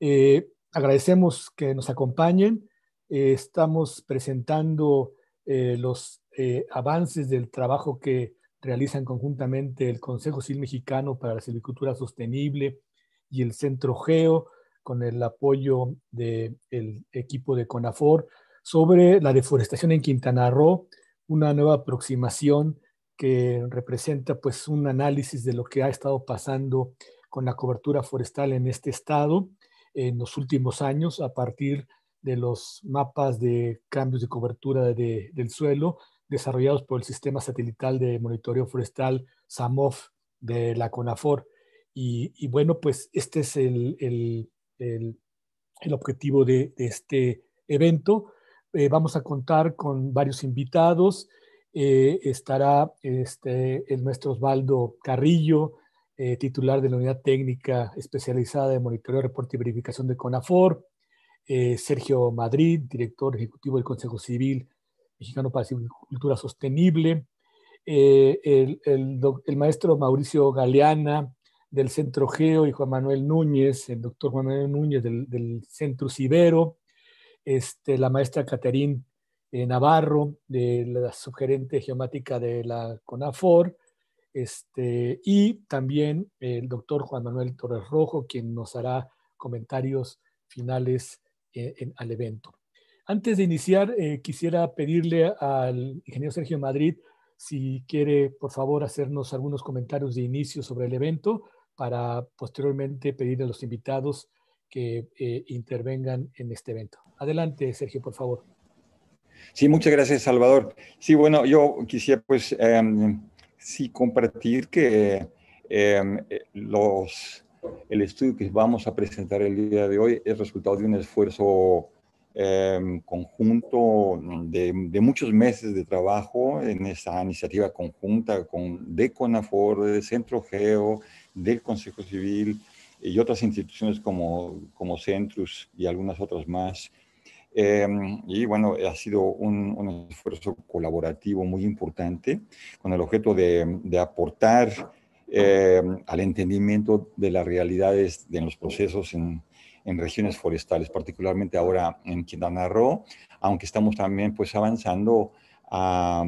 Eh, agradecemos que nos acompañen. Eh, estamos presentando eh, los avances del trabajo que realizan conjuntamente el Consejo Civil Mexicano para la Silvicultura Sostenible y el Centro Geo, con el apoyo del equipo de CONAFOR, sobre la deforestación en Quintana Roo, una nueva aproximación que representa pues un análisis de lo que ha estado pasando con la cobertura forestal en este estado en los últimos años a partir de los mapas de cambios de cobertura del suelo desarrollados por el sistema satelital de monitoreo forestal SAMOF de la CONAFOR. Y, bueno, pues este es el, objetivo de, este evento. Eh, vamos a contar con varios invitados. Eh, estará este, el maestro Osvaldo Carrillo, eh, titular de la Unidad Técnica Especializada de Monitoreo, Reporte y Verificación de CONAFOR, eh, Sergio Madrid, director ejecutivo del Consejo Civil Mexicano para la Cultura Sostenible, eh, el, maestro Mauricio Galeana del Centro Geo y Juan Manuel Núñez, el doctor Juan Manuel Núñez del, Centro Cibero, este, la maestra Caterín Navarro, de la subgerente geomática de la CONAFOR, este, y también el doctor Juan Manuel Torres Rojo, quien nos hará comentarios finales eh, en, al evento. Antes de iniciar, eh, quisiera pedirle al ingeniero Sergio Madrid si quiere, por favor, hacernos algunos comentarios de inicio sobre el evento para posteriormente pedir a los invitados que eh, intervengan en este evento. Adelante, Sergio, por favor. Sí, muchas gracias, Salvador. Sí, bueno, yo quisiera pues... Em, Sí, compartir que em, eh, el estudio que vamos a presentar el día de hoy es resultado de un esfuerzo em, conjunto de, muchos meses de trabajo en esta iniciativa conjunta con, de CONAFOR, de Centro GEO, del Consejo Civil y otras instituciones como, como Centrus y algunas otras más Em, y bueno, ha sido un, esfuerzo colaborativo muy importante con el objeto de, aportar em, al entendimiento de las realidades de los procesos en, regiones forestales, particularmente ahora en Quintana Roo, aunque estamos también pues avanzando a,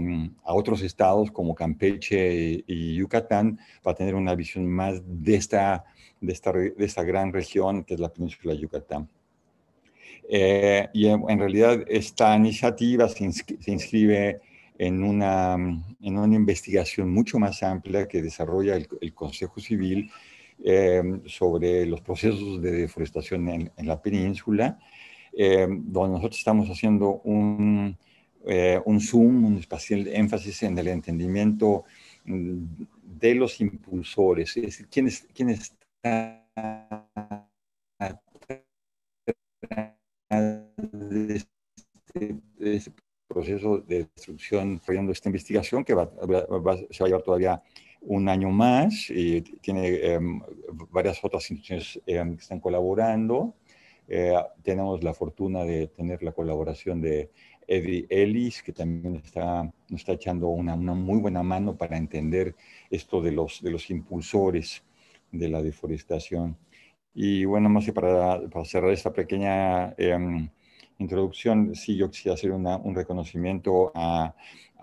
otros estados como Campeche y, y, Yucatán para tener una visión más de esta, de esta, de esta gran región que es la península de Yucatán. Eh, y en realidad esta iniciativa se, inscribe en una, en una, investigación mucho más amplia que desarrolla el, Consejo Civil eh, sobre los procesos de deforestación en, la península, eh, donde nosotros estamos haciendo un, un zoom, un espacial énfasis en el entendimiento mm, de los impulsores, es decir, este, de este, proceso de destrucción fallando esta investigación que va, se va a llevar todavía un año más y tiene em, varias otras instituciones em, que están colaborando. Eh, tenemos la fortuna de tener la colaboración de Eddie Ellis, que también está, nos está echando una, una, muy buena mano para entender esto de los, de los impulsores de la deforestación. Y bueno, más para, cerrar esta pequeña em, introducción, sí, yo quisiera hacer un reconocimiento a,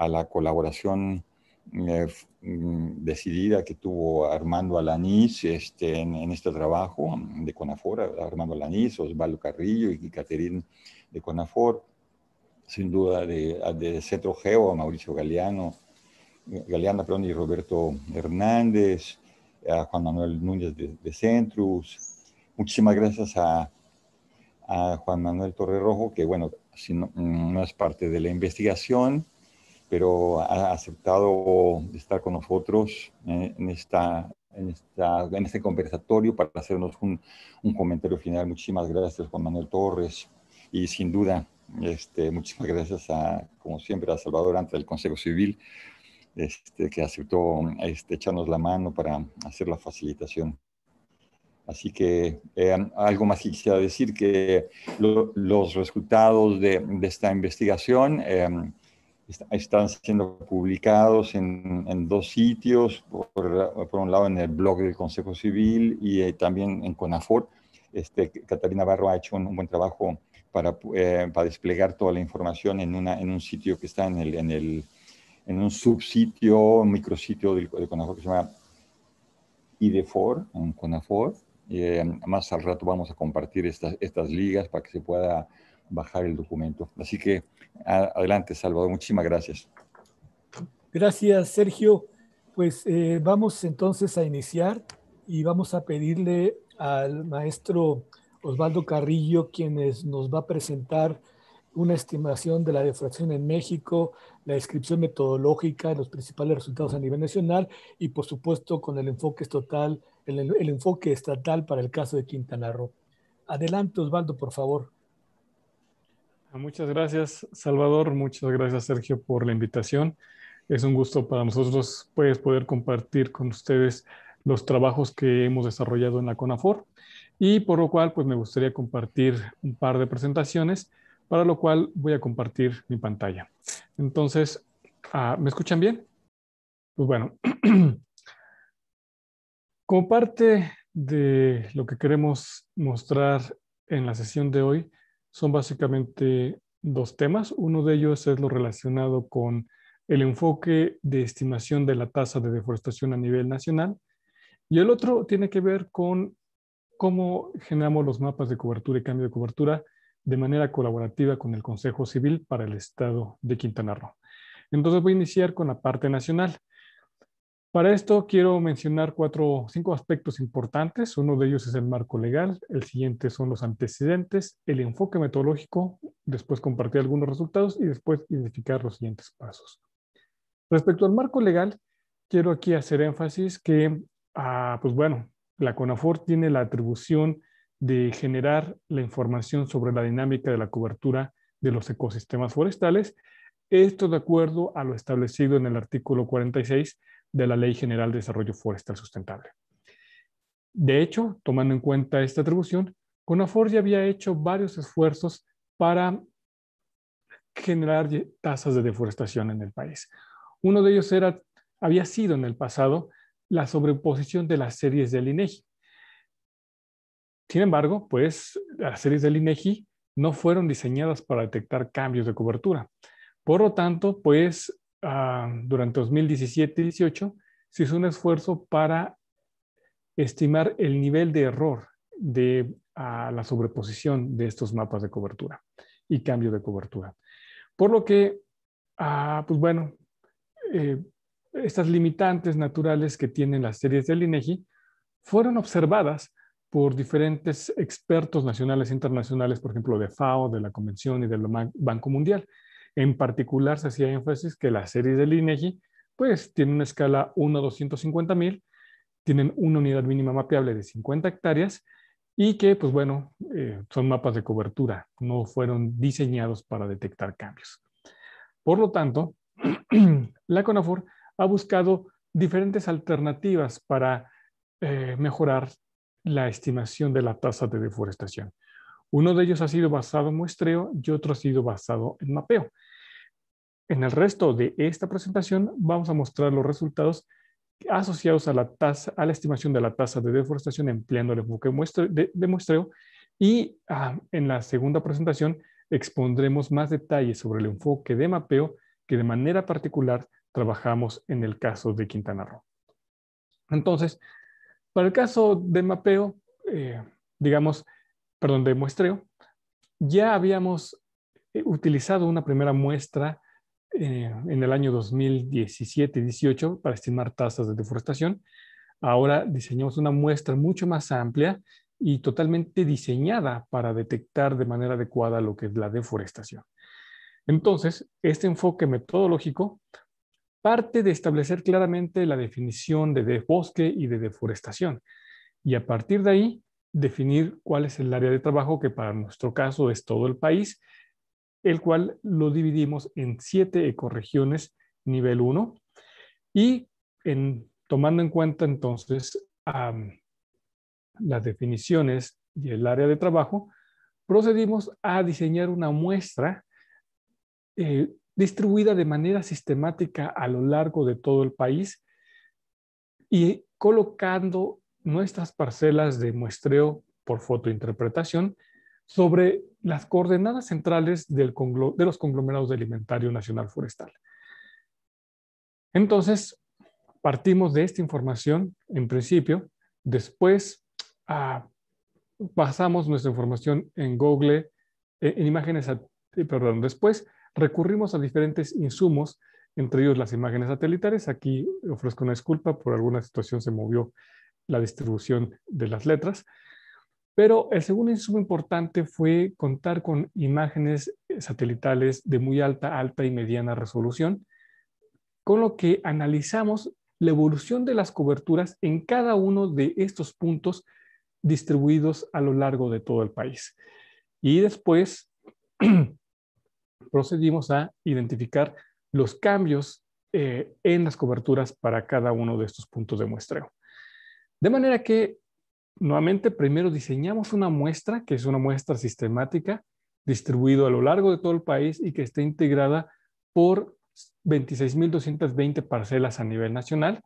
la colaboración eh, mm, decidida que tuvo Armando Alanís este, en, este trabajo de Conafor, Armando Alanís, Osvaldo Carrillo y Caterín de Conafor, sin duda de, de Centro Geo, Mauricio Galeano, Galeana perdón, y Roberto Hernández, Juan Manuel Núñez de Centrus, Muchísimas gracias a, Juan Manuel Torre Rojo, que bueno, mm, no, es parte de la investigación, pero ha aceptado estar con nosotros eh, en, esta, en, esta, este conversatorio para hacernos un, comentario final. Muchísimas gracias, Juan Manuel Torres. Y sin duda, este, muchísimas gracias, a, como siempre, a Salvador ante del Consejo Civil, este, que aceptó este, echarnos la mano para hacer la facilitación. Así que eh, algo más quisiera decir que los resultados de, esta investigación em, están siendo publicados en, dos sitios, por, un lado en el blog del Consejo Civil y eh, también en CONAFOR. Este, Catalina Barro ha hecho un, buen trabajo eh, para, desplegar toda la información en, un sitio que está en, un subsitio, un micrositio de CONAFOR que se llama IDEFOR, en CONAFOR y, eh, más al rato vamos a compartir estas, ligas para que se pueda bajar el documento. Así que adelante, Salvador. Muchísimas gracias. Gracias, Sergio. Pues eh, vamos entonces a iniciar y vamos a pedirle al maestro Osvaldo Carrillo, quienes nos va a presentar una estimación de la defracción en México, la descripción metodológica, los principales resultados a nivel nacional y, por supuesto, con el enfoque total el, enfoque estatal para el caso de Quintana Roo. Adelante, Osvaldo, por favor. Muchas gracias, Salvador. Muchas gracias, Sergio, por la invitación. Es un gusto para nosotros pues, poder compartir con ustedes los trabajos que hemos desarrollado en la CONAFOR y por lo cual pues, me gustaría compartir un par de presentaciones, para lo cual voy a compartir mi pantalla. Entonces, ah, ¿me escuchan bien? Pues bueno, Como parte de lo que queremos mostrar en la sesión de hoy, son básicamente dos temas. Uno de ellos es lo relacionado con el enfoque de estimación de la tasa de deforestación a nivel nacional y el otro tiene que ver con cómo generamos los mapas de cobertura y cambio de cobertura de manera colaborativa con el Consejo Civil para el Estado de Quintana Roo. Entonces voy a iniciar con la parte nacional. Para esto quiero mencionar cuatro, cinco aspectos importantes. Uno de ellos es el marco legal, el siguiente son los antecedentes, el enfoque metodológico, después compartir algunos resultados y después identificar los siguientes pasos. Respecto al marco legal, quiero aquí hacer énfasis que, ah, pues bueno, la CONAFOR tiene la atribución de generar la información sobre la dinámica de la cobertura de los ecosistemas forestales, esto de acuerdo a lo establecido en el artículo 46 de la Ley General de Desarrollo Forestal Sustentable. De hecho, tomando en cuenta esta atribución, CONAFOR ya había hecho varios esfuerzos para generar tasas de deforestación en el país. Uno de ellos era, había sido en el pasado la sobreposición de las series del INEGI. E Sin embargo, pues las series del INEGI e no fueron diseñadas para detectar cambios de cobertura. Por lo tanto, pues Ah, durante 2017 y 2018 se hizo un esfuerzo para estimar el nivel de error de la sobreposición de estos mapas de cobertura y cambio de cobertura. Por lo que, ah, pues bueno, eh, estas limitantes naturales que tienen las series del INEGI e fueron observadas por diferentes expertos nacionales e internacionales, por ejemplo, de FAO, de la Convención y del Banco Mundial. En particular, se hacía énfasis que las series del INEGI e pues tienen una escala 1 a 250 mil, tienen una unidad mínima mapeable de 50 hectáreas y que, pues bueno, eh, son mapas de cobertura, no fueron diseñados para detectar cambios. Por lo tanto, la CONAFOR ha buscado diferentes alternativas para eh, mejorar la estimación de la tasa de deforestación. Uno de ellos ha sido basado en muestreo y otro ha sido basado en mapeo. En el resto de esta presentación vamos a mostrar los resultados asociados a la, tasa, a la estimación de la tasa de deforestación empleando el enfoque de muestreo y ah, en la segunda presentación expondremos más detalles sobre el enfoque de mapeo que de manera particular trabajamos en el caso de Quintana Roo. Entonces, para el caso de mapeo, eh, digamos, perdón, de muestreo, ya habíamos eh, utilizado una primera muestra eh, en el año 2017-18 para estimar tasas de deforestación. Ahora diseñamos una muestra mucho más amplia y totalmente diseñada para detectar de manera adecuada lo que es la deforestación. Entonces, este enfoque metodológico parte de establecer claramente la definición de bosque y de deforestación y a partir de ahí definir cuál es el área de trabajo que para nuestro caso es todo el país el cual lo dividimos en siete ecorregiones nivel 1 y tomando en cuenta entonces las definiciones y el área de trabajo, procedimos a diseñar una muestra eh, distribuida de manera sistemática a lo largo de todo el país y colocando nuestras parcelas de muestreo por fotointerpretación sobre las coordenadas centrales de los conglomerados de alimentario Nacional Forestal. Entonces, partimos de esta información en principio, después ah, pasamos basamos nuestra información en Google, eh, en imágenes, eh, perdón, después recurrimos a diferentes insumos, entre ellos las imágenes satelitales. Aquí ofrezco una disculpa, por alguna situación se movió la distribución de las letras. Pero el segundo insumo importante fue contar con imágenes eh, satelitales de muy alta, alta y mediana resolución, con lo que analizamos la evolución de las coberturas en cada uno de estos puntos distribuidos a lo largo de todo el país. Y después procedimos a identificar los cambios eh, en las coberturas para cada uno de estos puntos de muestreo. De manera que Nuevamente, primero diseñamos una muestra, que es una muestra sistemática, distribuida a lo largo de todo el país y que está integrada por 26.220 parcelas a nivel nacional.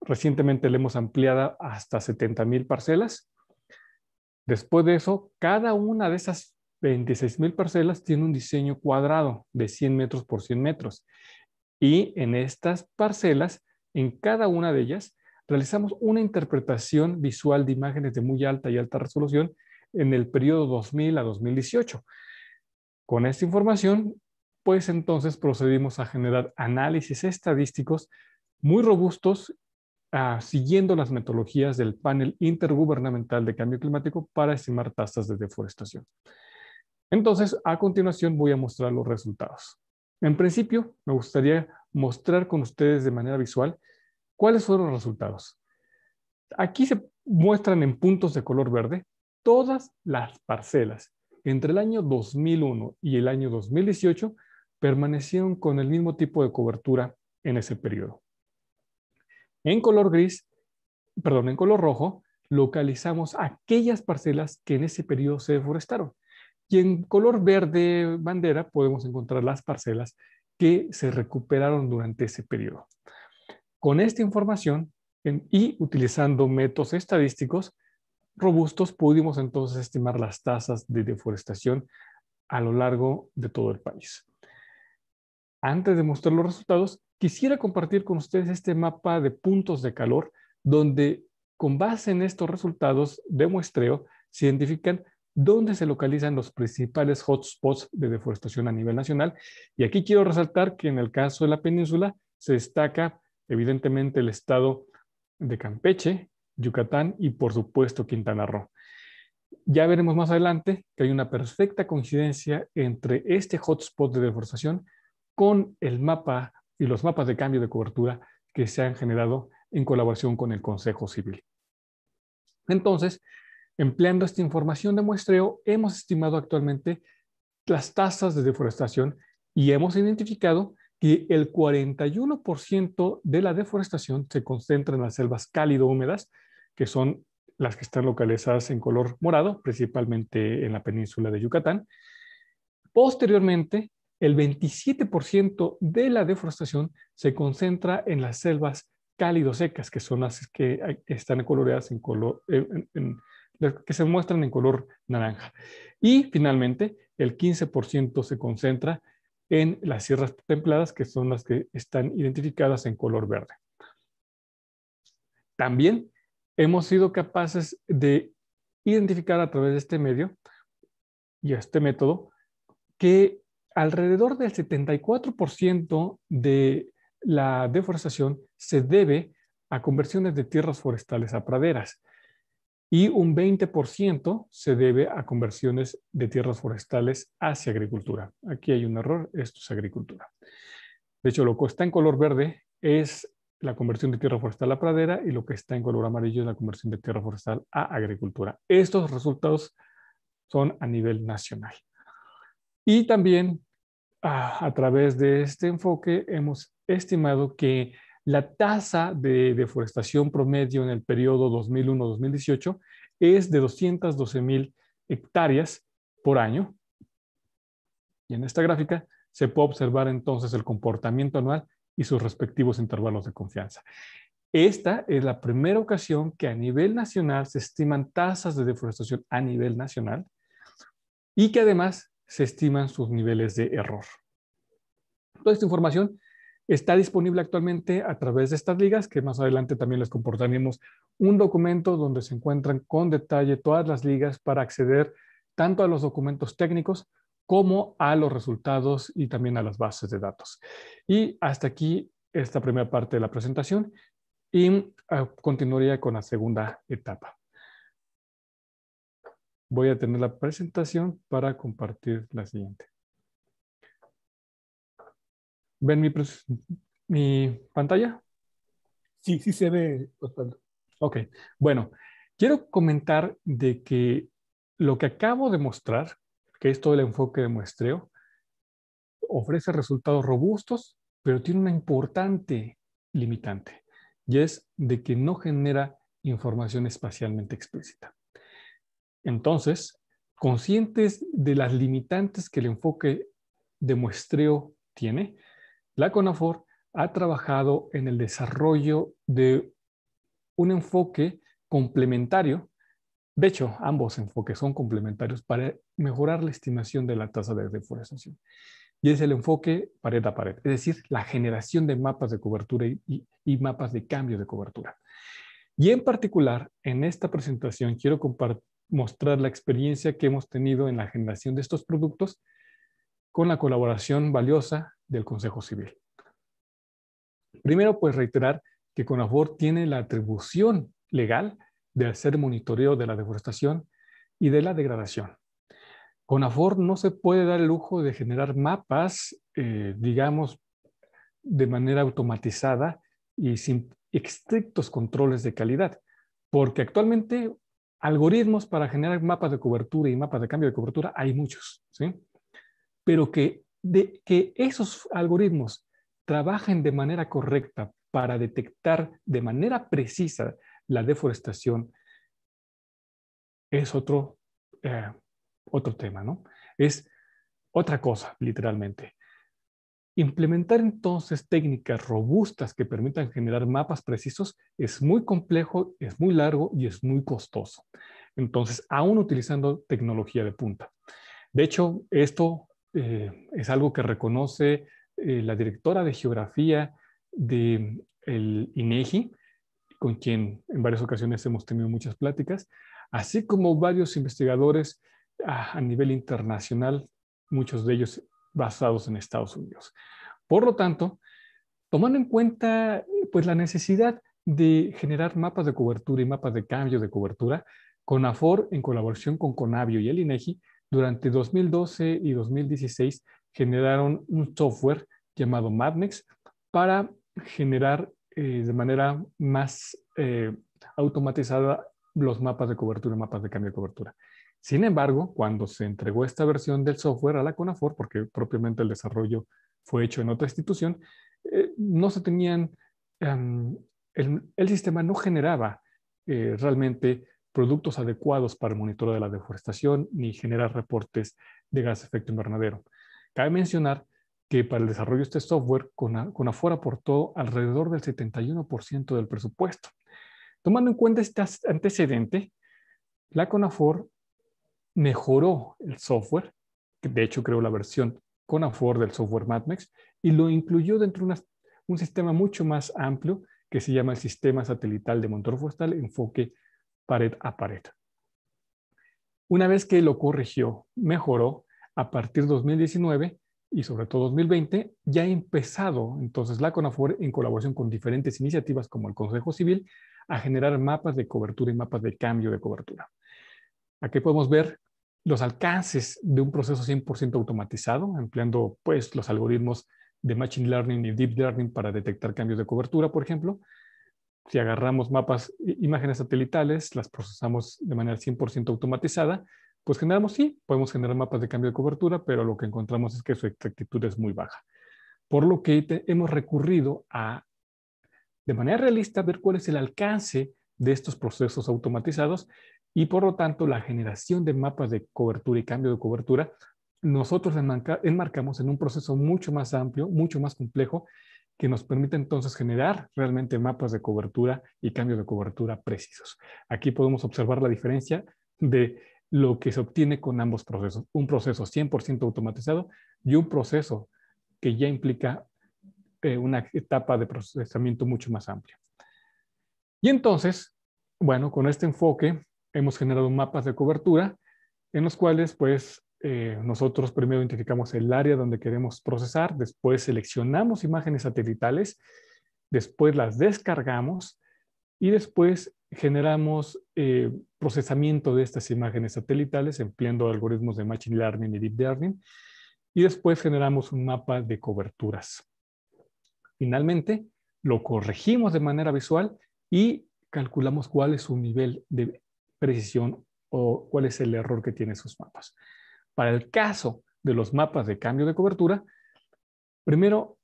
Recientemente le hemos ampliada hasta 70.000 parcelas. Después de eso, cada una de esas 26.000 parcelas tiene un diseño cuadrado de 100 metros por 100 metros. Y en estas parcelas, en cada una de ellas, realizamos una interpretación visual de imágenes de muy alta y alta resolución en el periodo 2000 a 2018. Con esta información, pues entonces procedimos a generar análisis estadísticos muy robustos ah, siguiendo las metodologías del panel intergubernamental de cambio climático para estimar tasas de deforestación. Entonces, a continuación voy a mostrar los resultados. En principio, me gustaría mostrar con ustedes de manera visual ¿Cuáles fueron los resultados? Aquí se muestran en puntos de color verde todas las parcelas entre el año 2001 y el año 2018 permanecieron con el mismo tipo de cobertura en ese periodo. En color gris, perdón, en color rojo, localizamos aquellas parcelas que en ese periodo se deforestaron. Y en color verde bandera podemos encontrar las parcelas que se recuperaron durante ese periodo. Con esta información y utilizando métodos estadísticos robustos, pudimos entonces estimar las tasas de deforestación a lo largo de todo el país. Antes de mostrar los resultados, quisiera compartir con ustedes este mapa de puntos de calor, donde con base en estos resultados de muestreo, se identifican dónde se localizan los principales hotspots de deforestación a nivel nacional. Y aquí quiero resaltar que en el caso de la península se destaca evidentemente el estado de Campeche, Yucatán y por supuesto Quintana Roo. Ya veremos más adelante que hay una perfecta coincidencia entre este hotspot de deforestación con el mapa y los mapas de cambio de cobertura que se han generado en colaboración con el Consejo Civil. Entonces, empleando esta información de muestreo, hemos estimado actualmente las tasas de deforestación y hemos identificado que el 41% de la deforestación se concentra en las selvas cálido-húmedas, que son las que están localizadas en color morado, principalmente en la península de Yucatán. Posteriormente, el 27% de la deforestación se concentra en las selvas cálido secas, que son las que están coloreadas en color, eh, que se muestran en color naranja. Y finalmente, el 15% se concentra en las sierras templadas, que son las que están identificadas en color verde. También hemos sido capaces de identificar a través de este medio y este método que alrededor del 74% de la deforestación se debe a conversiones de tierras forestales a praderas y un 20% se debe a conversiones de tierras forestales hacia agricultura. Aquí hay un error, esto es agricultura. De hecho, lo que está en color verde es la conversión de tierra forestal a pradera y lo que está en color amarillo es la conversión de tierra forestal a agricultura. Estos resultados son a nivel nacional. Y también ah, a, través de este enfoque hemos estimado que la tasa de deforestación promedio en el periodo 2001-2018 es de 212 mil hectáreas por año. Y en esta gráfica se puede observar entonces el comportamiento anual y sus respectivos intervalos de confianza. Esta es la primera ocasión que a nivel nacional se estiman tasas de deforestación a nivel nacional y que además se estiman sus niveles de error. Toda esta información Está disponible actualmente a través de estas ligas, que más adelante también les comportaremos un documento donde se encuentran con detalle todas las ligas para acceder tanto a los documentos técnicos como a los resultados y también a las bases de datos. Y hasta aquí esta primera parte de la presentación y ah, continuaría con la segunda etapa. Voy a tener la presentación para compartir la siguiente. ¿Ven mi, pantalla? Sí, sí se ve, Osvaldo. Ok, bueno, quiero comentar de que lo que acabo de mostrar, que es todo el enfoque de muestreo, ofrece resultados robustos, pero tiene una importante limitante, y es de que no genera información espacialmente explícita. Entonces, conscientes de las limitantes que el enfoque de muestreo tiene, la CONAFOR ha trabajado en el desarrollo de un enfoque complementario. De hecho, ambos enfoques son complementarios para mejorar la estimación de la tasa de deforestación. Y es el enfoque pared a pared, es decir, la generación de mapas de cobertura y, mapas de cambio de cobertura. Y en particular, en esta presentación quiero mostrar la experiencia que hemos tenido en la generación de estos productos con la colaboración valiosa del Consejo Civil. Primero, pues reiterar que CONAFOR tiene la atribución legal de hacer monitoreo de la deforestación y de la degradación. CONAFOR no se puede dar el lujo de generar mapas, eh, digamos, de manera automatizada y sin estrictos controles de calidad, porque actualmente algoritmos para generar mapas de cobertura y mapas de cambio de cobertura hay muchos, ¿sí? Pero que de que esos algoritmos trabajen de manera correcta para detectar de manera precisa la deforestación es otro, eh, otro tema, ¿no? Es otra cosa, literalmente. Implementar entonces técnicas robustas que permitan generar mapas precisos es muy complejo, es muy largo y es muy costoso. Entonces, aún utilizando tecnología de punta. De hecho, esto eh, es algo que reconoce eh, la directora de geografía de el INEGI, e con quien en varias ocasiones hemos tenido muchas pláticas, así como varios investigadores a, nivel internacional, muchos de ellos basados en Estados Unidos. Por lo tanto, tomando en cuenta pues, la necesidad de generar mapas de cobertura y mapas de cambio de cobertura, con Afor en colaboración con CONABIO y el INEGI, durante 2012 y 2016 generaron un software llamado Madnex para generar eh, de manera más eh, automatizada los mapas de cobertura, mapas de cambio de cobertura. Sin embargo, cuando se entregó esta versión del software a la CONAFOR, porque propiamente el desarrollo fue hecho en otra institución, eh, no se tenían, em, el, sistema no generaba realmente productos adecuados para el monitoreo de la deforestación ni generar reportes de gas efecto invernadero. Cabe mencionar que para el desarrollo de este software, CONAFOR aportó alrededor del 71% del presupuesto. Tomando en cuenta este antecedente, la CONAFOR mejoró el software, que de hecho creó la versión CONAFOR del software MATMEX, y lo incluyó dentro de un sistema mucho más amplio que se llama el Sistema Satelital de monitor Forestal Enfoque pared a pared. Una vez que lo corrigió, mejoró, a partir de 2019 y sobre todo 2020, ya ha empezado entonces la CONAFOR en colaboración con diferentes iniciativas como el Consejo Civil a generar mapas de cobertura y mapas de cambio de cobertura. Aquí podemos ver los alcances de un proceso 100% automatizado, empleando pues los algoritmos de Machine Learning y Deep Learning para detectar cambios de cobertura, por ejemplo, si agarramos mapas, imágenes satelitales, las procesamos de manera 100% automatizada, pues generamos, sí, podemos generar mapas de cambio de cobertura, pero lo que encontramos es que su exactitud es muy baja. Por lo que hemos recurrido a, de manera realista, ver cuál es el alcance de estos procesos automatizados y por lo tanto la generación de mapas de cobertura y cambio de cobertura, nosotros enmarcamos en un proceso mucho más amplio, mucho más complejo que nos permite entonces generar realmente mapas de cobertura y cambios de cobertura precisos. Aquí podemos observar la diferencia de lo que se obtiene con ambos procesos, un proceso 100% automatizado y un proceso que ya implica eh, una etapa de procesamiento mucho más amplia. Y entonces, bueno, con este enfoque hemos generado mapas de cobertura en los cuales pues eh, nosotros primero identificamos el área donde queremos procesar, después seleccionamos imágenes satelitales, después las descargamos y después generamos eh, procesamiento de estas imágenes satelitales empleando algoritmos de Machine Learning y Deep Learning y después generamos un mapa de coberturas. Finalmente, lo corregimos de manera visual y calculamos cuál es su nivel de precisión o cuál es el error que tiene sus mapas. Para el caso de los mapas de cambio de cobertura, primero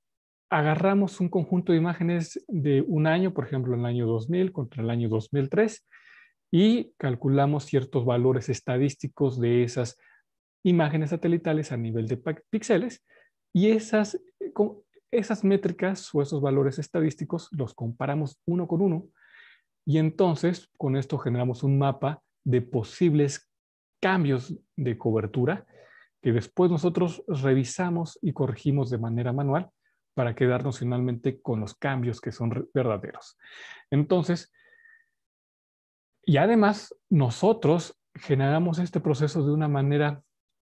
agarramos un conjunto de imágenes de un año, por ejemplo, el año 2000 contra el año 2003, y calculamos ciertos valores estadísticos de esas imágenes satelitales a nivel de píxeles, y esas, esas métricas o esos valores estadísticos los comparamos uno con uno, y entonces con esto generamos un mapa de posibles cambios de cobertura que después nosotros revisamos y corregimos de manera manual para quedarnos finalmente con los cambios que son verdaderos. Entonces, y además nosotros generamos este proceso de una manera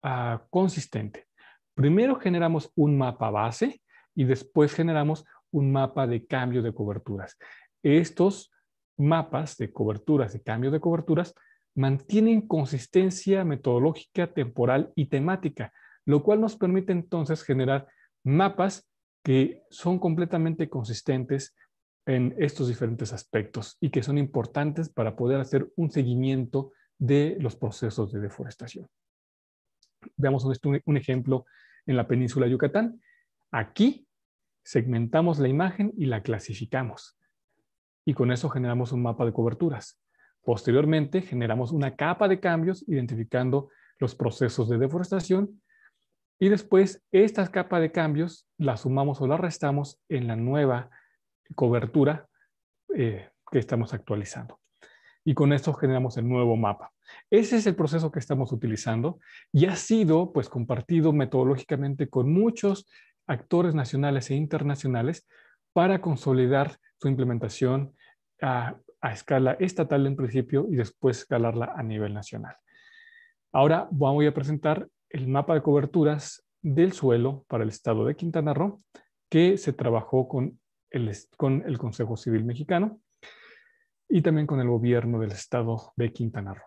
ah, consistente. Primero generamos un mapa base y después generamos un mapa de cambio de coberturas. Estos mapas de coberturas y cambio de coberturas mantienen consistencia metodológica, temporal y temática, lo cual nos permite entonces generar mapas que son completamente consistentes en estos diferentes aspectos y que son importantes para poder hacer un seguimiento de los procesos de deforestación. Veamos un ejemplo en la península de Yucatán. Aquí segmentamos la imagen y la clasificamos. Y con eso generamos un mapa de coberturas. Posteriormente, generamos una capa de cambios identificando los procesos de deforestación y después esta capa de cambios la sumamos o la restamos en la nueva cobertura eh, que estamos actualizando. Y con esto generamos el nuevo mapa. Ese es el proceso que estamos utilizando y ha sido pues compartido metodológicamente con muchos actores nacionales e internacionales para consolidar su implementación a escala estatal en principio y después escalarla a nivel nacional. Ahora voy a presentar el mapa de coberturas del suelo para el estado de Quintana Roo que se trabajó con el, con el Consejo Civil Mexicano y también con el gobierno del estado de Quintana Roo.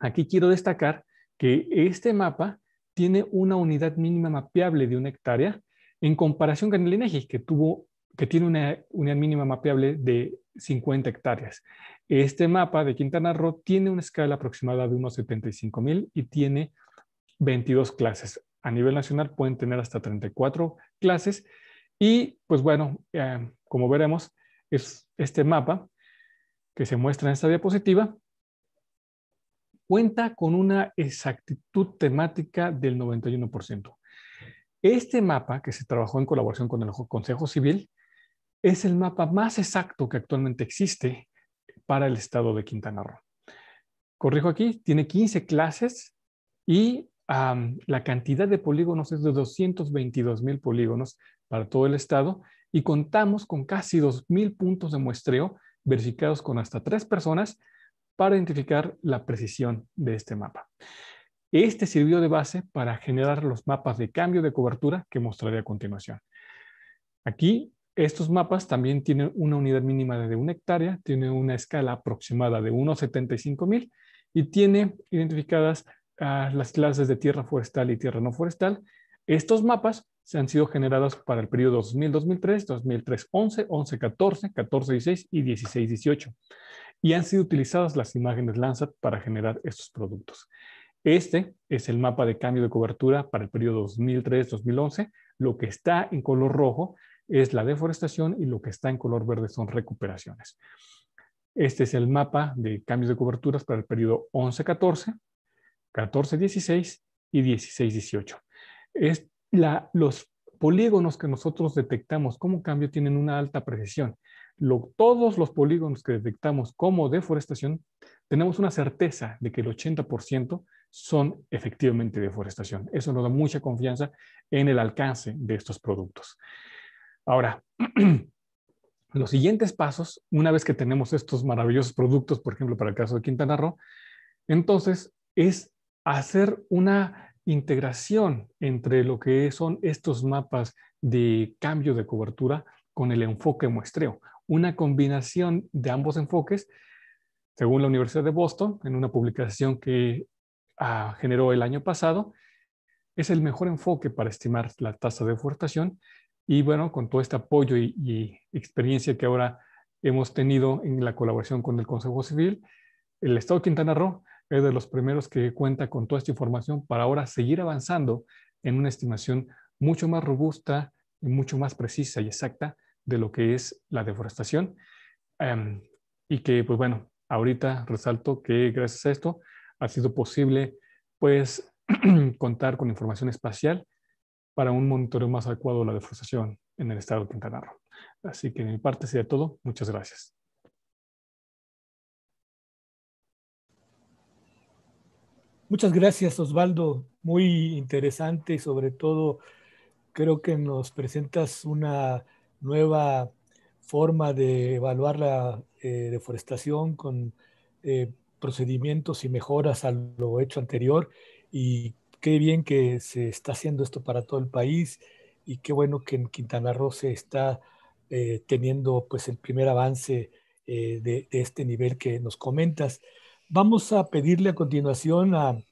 Aquí quiero destacar que este mapa tiene una unidad mínima mapeable de una hectárea en comparación con el INEGI, que, tuvo, que tiene una unidad mínima mapeable de 50 hectáreas. Este mapa de Quintana Roo tiene una escala aproximada de unos 75 mil y tiene 22 clases. A nivel nacional pueden tener hasta 34 clases. Y pues bueno, eh, como veremos, es este mapa que se muestra en esta diapositiva cuenta con una exactitud temática del 91%. Este mapa, que se trabajó en colaboración con el Consejo Civil, es el mapa más exacto que actualmente existe para el estado de Quintana Roo. Corrijo aquí, tiene 15 clases y la cantidad de polígonos es de 222 mil polígonos para todo el estado y contamos con casi 2.000 puntos de muestreo verificados con hasta tres personas para identificar la precisión de este mapa. Este sirvió de base para generar los mapas de cambio de cobertura que mostraré a continuación. Aquí estos mapas también tienen una unidad mínima de una hectárea, tiene una escala aproximada de 1,75 mil y tiene identificadas las clases de tierra forestal y tierra no forestal. Estos mapas se han sido generados para el periodo 2000-2003, 2003-11, 11-14, 14-16 y 16-18. Y han sido utilizadas las imágenes Landsat para generar estos productos. Este es el mapa de cambio de cobertura para el periodo 2003-2011. Lo que está en color rojo es la deforestación y lo que está en color verde son recuperaciones. Este es el mapa de cambios de coberturas para el periodo 11-14, 14-16 y 16-18. Es los polígonos que nosotros detectamos como cambio tienen una alta precisión. todos los polígonos que detectamos como deforestación, tenemos una certeza de que el 80% son efectivamente deforestación. Eso nos da mucha confianza en el alcance de estos productos. Ahora, los siguientes pasos, una vez que tenemos estos maravillosos productos, por ejemplo, para el caso de Quintana Roo, entonces es hacer una integración entre lo que son estos mapas de cambio de cobertura con el enfoque muestreo. Una combinación de ambos enfoques, según la Universidad de Boston, en una publicación que ah, generó el año pasado, es el mejor enfoque para estimar la tasa de deforestación y bueno, con todo este apoyo y, experiencia que ahora hemos tenido en la colaboración con el Consejo Civil, el Estado de Quintana Roo es de los primeros que cuenta con toda esta información para ahora seguir avanzando en una estimación mucho más robusta y mucho más precisa y exacta de lo que es la deforestación. Em, y que, pues bueno, ahorita resalto que gracias a esto ha sido posible, pues, contar con información espacial para un monitoreo más adecuado de la deforestación en el estado de Quintana Roo. Así que de mi parte sería todo. Muchas gracias. Muchas gracias, Osvaldo. Muy interesante y sobre todo creo que nos presentas una nueva forma de evaluar la eh, deforestación con eh, procedimientos y mejoras a lo hecho anterior y qué bien que se está haciendo esto para todo el país y qué bueno que en Quintana Roo se está eh, teniendo pues el primer avance eh, de, de, este nivel que nos comentas. Vamos a pedirle a continuación a,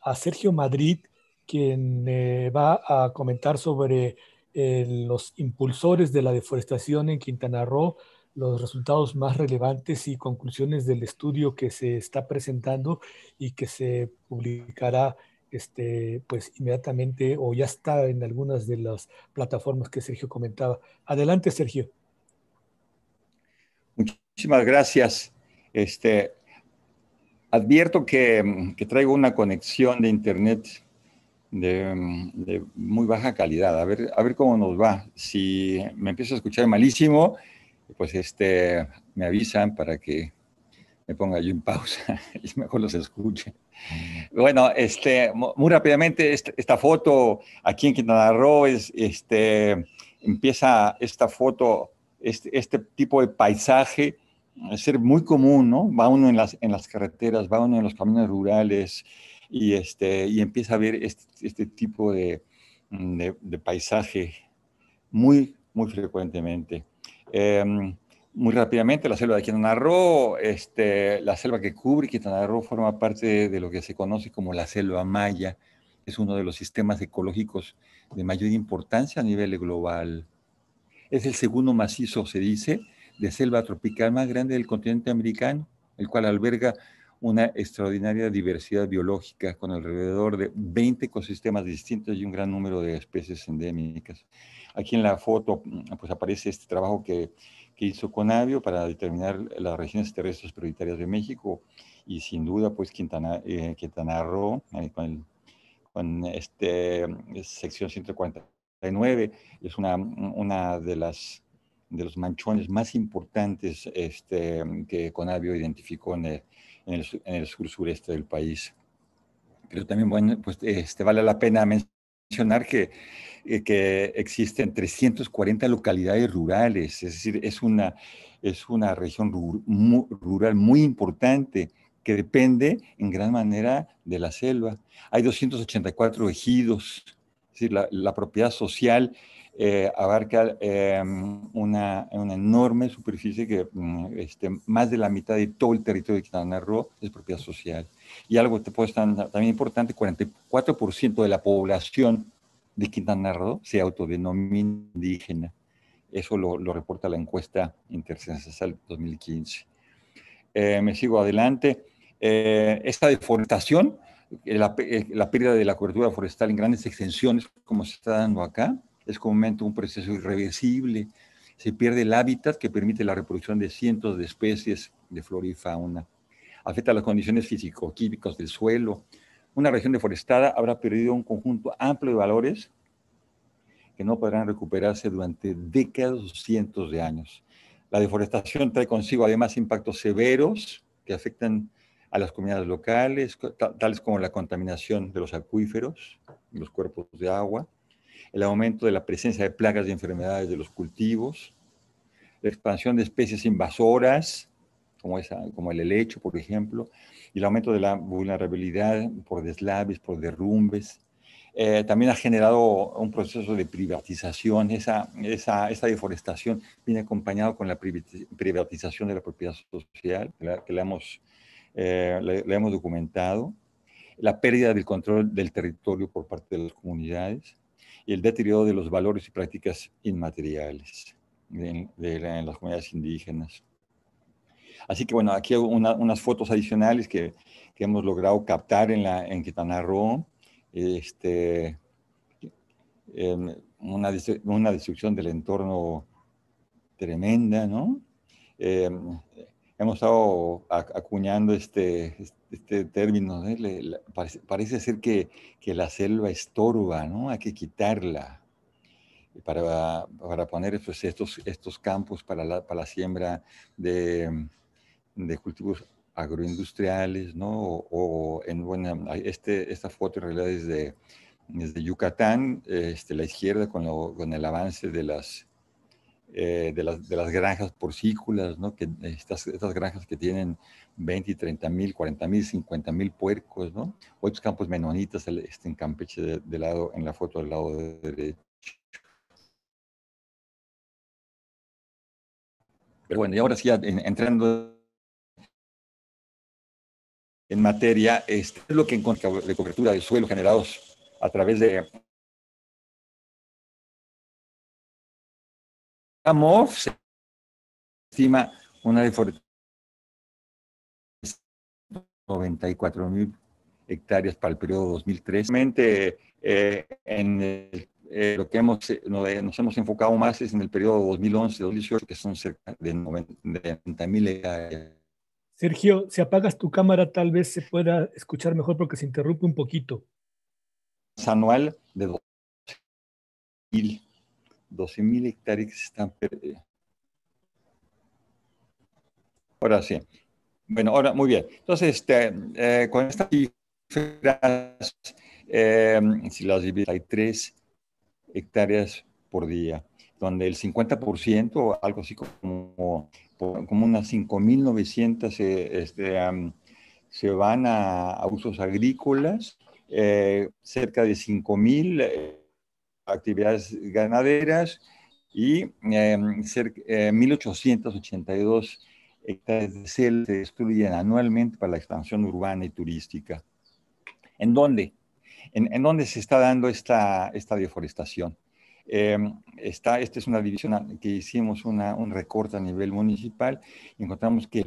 a Sergio Madrid, quien eh, va a comentar sobre eh, los impulsores de la deforestación en Quintana Roo, los resultados más relevantes y conclusiones del estudio que se está presentando y que se publicará este, pues inmediatamente o ya está en algunas de las plataformas que Sergio comentaba. Adelante, Sergio. Muchísimas gracias. Este, advierto que, mm, traigo una conexión de internet mm, de, muy baja calidad. A ver, a ver cómo nos va. Si me empiezo a escuchar malísimo, pues este, me avisan para que me ponga yo en pausa es mejor los escuche. Mm. Bueno, este, muy rápidamente, este, esta foto aquí en Quintana Roo este, empieza esta foto, este, este, tipo de paisaje a ser muy común, ¿no? Va uno en las, en las carreteras, va uno en los caminos rurales y, este, y empieza a ver este, este tipo de, de, paisaje muy, muy frecuentemente. Em, muy rápidamente, la selva de Quintana Roo, este, la selva que cubre Quintana Roo forma parte de lo que se conoce como la selva maya, es uno de los sistemas ecológicos de mayor importancia a nivel global. Es el segundo macizo, se dice, de selva tropical más grande del continente americano, el cual alberga una extraordinaria diversidad biológica con alrededor de 20 ecosistemas distintos y un gran número de especies endémicas. Aquí en la foto pues aparece este trabajo que que hizo Conavio para determinar las regiones terrestres prioritarias de México y sin duda pues Quintana, eh, Quintana Roo eh, con, este mm, sección 149 es una, mm, una de las de los manchones más importantes este, que Conavio identificó en el, en el, sur sureste del país. Pero también bueno, pues, este, vale la pena mencionar mencionar que, eh, que existen 340 localidades rurales, es decir, es una, es una región rural muy importante que depende en gran manera de la selva. Hay 284 ejidos, es decir, la, la propiedad social eh, abarca em, una, enorme superficie que mm, este, más de la mitad de todo el territorio de Quintana Roo es propiedad social. Y algo que puede estar también importante, 44% de la población de Quintana Roo se autodenomina indígena. Eso lo, reporta la encuesta intercensal 2015. Eh, me sigo adelante. Eh, esta deforestación, la, la pérdida de la cobertura forestal en grandes extensiones, como se está dando acá, es como un proceso irreversible. Se pierde el hábitat que permite la reproducción de cientos de especies de flora y fauna. Afecta las condiciones físico-químicas del suelo. Una región deforestada habrá perdido un conjunto amplio de valores que no podrán recuperarse durante décadas o cientos de años. La deforestación trae consigo además impactos severos que afectan a las comunidades locales, tales como la contaminación de los acuíferos, los cuerpos de agua, el aumento de la presencia de plagas y enfermedades de los cultivos, la expansión de especies invasoras, como, esa, como el helecho, por ejemplo, y el aumento de la vulnerabilidad por deslaves, por derrumbes. Eh, también ha generado un proceso de privatización. Esa, esa, deforestación viene acompañado con la privatización de la propiedad social, que la, hemos, eh, la hemos documentado. La pérdida del control del territorio por parte de las comunidades y el deterioro de los valores y prácticas inmateriales en las comunidades indígenas. Así que bueno, aquí unas fotos adicionales que, que, hemos logrado captar en, la, en Quintana Este, em, una, una, destrucción del entorno tremenda, ¿no? Em, hemos estado acuñando este, este término, parece, ser que, que, la selva estorba, ¿no? Hay que quitarla para, para poner estos, estos campos para la, para la siembra de, de, cultivos agroindustriales, ¿no? O, en, bueno, este, esta foto en realidad es de, de Yucatán, este, la izquierda con, lo, con el avance de las eh, de, las, de, las, granjas porcícolas, ¿no? que estas, estas granjas que tienen 20, 30 mil, 40 mil, 50 mil puercos, ¿no? otros campos menonitas este, en Campeche de, lado, en la foto del lado derecho. Pero bueno, y ahora sí, entrando en materia, este, es lo que encontramos de cobertura de suelo generados a través de MOF se estima una de 94 mil hectáreas para el periodo 2003. Eh, en eh, lo que hemos, eh, eh, nos hemos enfocado más es en el periodo 2011-2018, que son cerca de 90 mil hectáreas. Sergio, si apagas tu cámara tal vez se pueda escuchar mejor porque se interrumpe un poquito. Anual de 2.000 12.000 hectáreas que están perdiendo. Ahora sí. Bueno, ahora muy bien. Entonces, este, eh, con estas cifras, eh, si las divides, hay 3 hectáreas por día, donde el 50%, algo así como, como unas 5.900 eh, este, se van a, a usos agrícolas, cerca de 5.000 actividades ganaderas y em, eh, 1.882 hectáreas de selva se destruyen anualmente para la expansión urbana y turística. ¿En dónde? ¿En, dónde se está dando esta, esta deforestación? Em, está, esta es una división que hicimos, una, un recorte a nivel municipal. y Encontramos que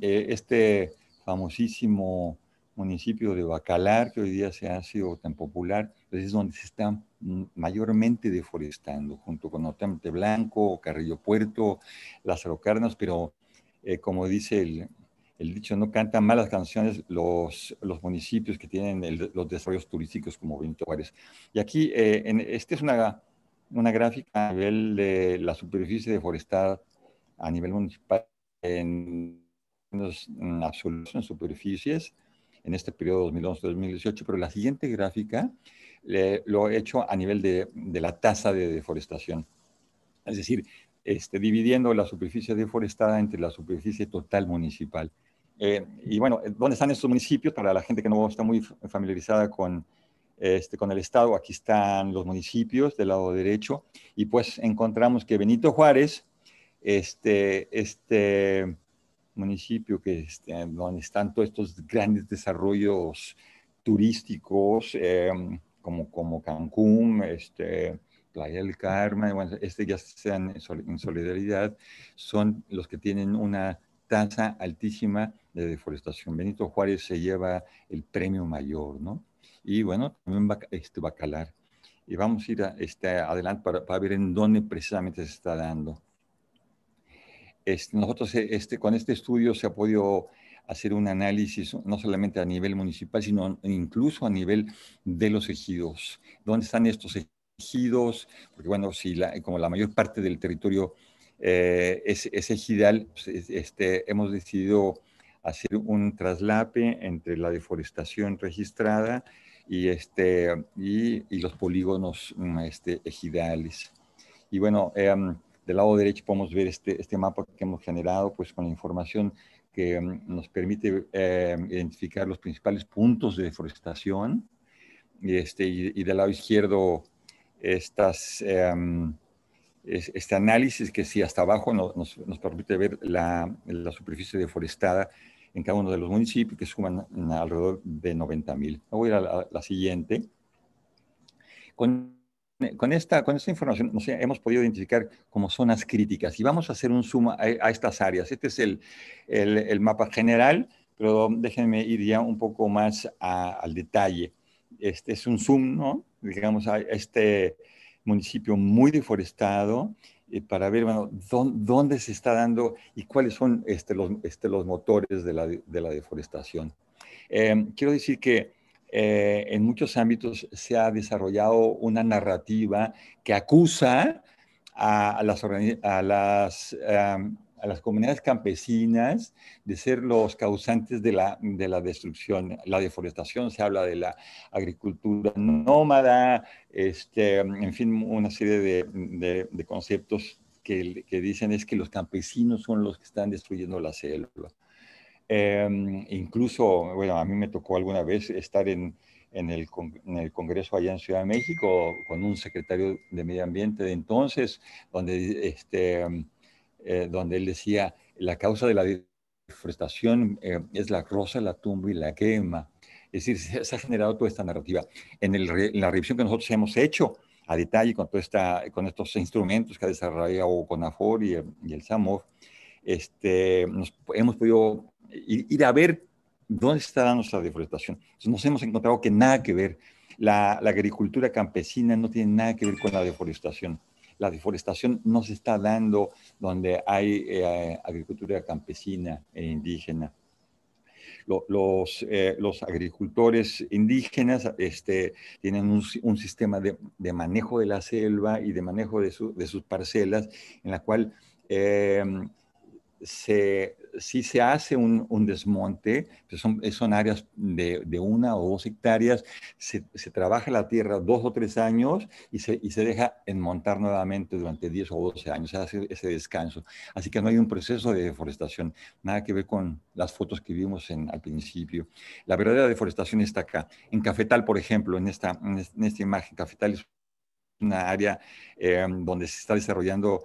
eh, este famosísimo municipio de Bacalar, que hoy día se ha sido tan popular, pues es donde se están mayormente deforestando, junto con Otamte Blanco, Carrillo Puerto, Lázaro Carnos, pero eh, como dice el, dicho, no cantan malas canciones los, los municipios que tienen los desarrollos turísticos como Benito Juárez. Y aquí, eh, en, esta es una, una gráfica a nivel de la superficie deforestada a nivel municipal en, en mm, en superficies en este periodo 2011-2018, pero la siguiente gráfica lo lo hecho a nivel de, la tasa de deforestación. Es decir, este, dividiendo la superficie deforestada entre la superficie total municipal. Eh, y bueno, ¿dónde están estos municipios? Para la gente que no está muy familiarizada con, este, con el Estado, aquí están los municipios del lado derecho, y pues encontramos que Benito Juárez, este, este municipio que este, donde están todos estos grandes desarrollos turísticos, em, como, Cancún, este, Playa del Carmen, este ya sean en solidaridad, son los que tienen una tasa altísima de deforestación. Benito Juárez se lleva el premio mayor, ¿no? Y bueno, también va, este, a calar. Y vamos a ir a, este, adelante para, ver en dónde precisamente se está dando. Este, nosotros este, con este estudio se ha podido hacer un análisis no solamente a nivel municipal, sino incluso a nivel de los ejidos. ¿Dónde están estos ejidos? Porque bueno, si la, como la mayor parte del territorio eh, es, ejidal, pues, este, hemos decidido hacer un traslape entre la deforestación registrada y, este, y, los polígonos mm, este, ejidales. Y bueno, em, del lado derecho podemos ver este, este mapa que hemos generado pues, con la información que mm, nos permite eh, identificar los principales puntos de deforestación. y, este, del lado izquierdo, estas, eh, mm, este análisis que si hasta abajo nos, permite ver la, superficie deforestada en cada uno de los municipios, que suman alrededor de 90 mil. Voy a ir a la siguiente. Con con esta, con esta información hemos podido identificar como zonas críticas y vamos a hacer un zoom a, estas áreas. Este es el, mapa general, pero déjenme ir ya un poco más al detalle. Este es un zoom, ¿no? Digamos, a este municipio muy deforestado eh, para ver bueno, dónde, se está dando y cuáles son este, este, los, motores de la, deforestación. Eh, quiero decir que eh, en muchos ámbitos se ha desarrollado una narrativa que acusa a, las, comunidades campesinas de ser los causantes de la, destrucción, la deforestación, se habla de la agricultura nómada, este, en fin, una serie de, conceptos que, que, dicen es que los campesinos son los que están destruyendo la selva. Em, incluso, bueno, a mí me tocó alguna vez estar en, en, el, Congreso allá en Ciudad de México con un secretario de Medio Ambiente de entonces, donde, este, em, eh, donde él decía, la causa de la deforestación eh, es la rosa, la tumba y la quema. Es decir, se, ha generado toda esta narrativa. En, la revisión que nosotros hemos hecho a detalle con, toda esta, con estos instrumentos que ha desarrollado CONAFOR y, y el SAMOV, este, nos, hemos podido ir a ver dónde está nuestra deforestación. nos hemos encontrado que nada que ver. La, agricultura campesina no tiene nada que ver con la deforestación. La deforestación no se está dando donde hay eh, agricultura campesina e indígena. los, eh, los, agricultores indígenas este, tienen un, sistema de, manejo de la selva y de manejo de, sus parcelas en la cual eh, si se hace un, desmonte, son, áreas de, una o dos hectáreas, se, trabaja la tierra dos o tres años y se, y se deja enmontar nuevamente durante 10 o 12 años, se hace ese descanso. Así que no hay un proceso de deforestación, nada que ver con las fotos que vimos al principio. La verdadera deforestación está acá. En Cafetal, por ejemplo, en esta, imagen, Cafetal es una área eh, donde se está desarrollando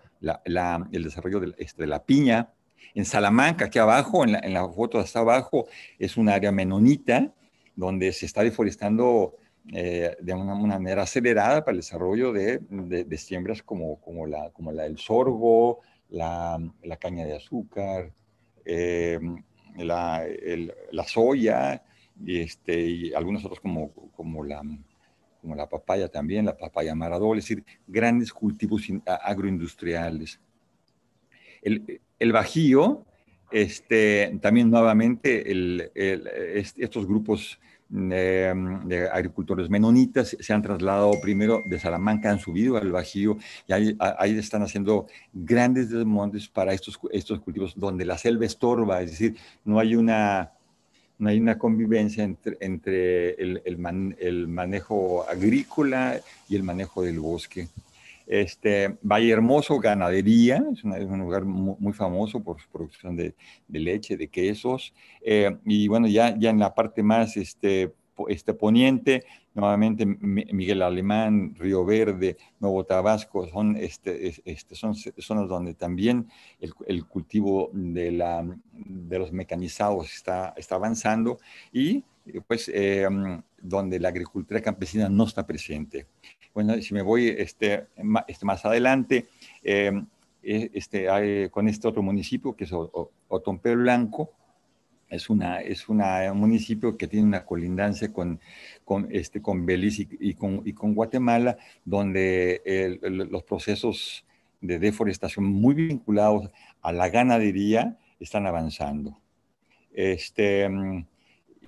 el desarrollo este, de la piña, en Salamanca, aquí abajo, en la, foto de hasta abajo, es un área menonita donde se está deforestando eh, de una, manera acelerada para el desarrollo de, de, siembras como, como, la, como la del sorgo, la, la caña de azúcar, eh, la, la, soya y, este, algunos otros como, como, la, como la papaya también, la papaya maradol, es decir, grandes cultivos agroindustriales. El, Bajío, este, también nuevamente estos grupos mm, eh, de agricultores menonitas se han trasladado primero de Salamanca, han subido al Bajío y ahí, están haciendo grandes desmontes para estos, estos cultivos donde la selva estorba, es decir, no hay una, no hay una convivencia entre, el, el manejo agrícola y el manejo del bosque. Este, Valle Hermoso, ganadería, es, un lugar muy, famoso por su producción de, leche, de quesos. Eh, y bueno, ya, en la parte más este, este poniente, nuevamente Miguel Alemán, Río Verde, Nuevo Tabasco, son, este, este, son zonas donde también el, cultivo de, la, de los mecanizados está, está avanzando y pues eh, donde la agricultura campesina no está presente. Bueno, si me voy este, este más adelante, em, e, este, con este otro municipio que es Otompe Blanco, es un es un municipio que tiene una colindancia con, con, este, con Belice y, con, y con, Guatemala, donde los procesos de deforestación muy vinculados a la ganadería están avanzando. Este, em,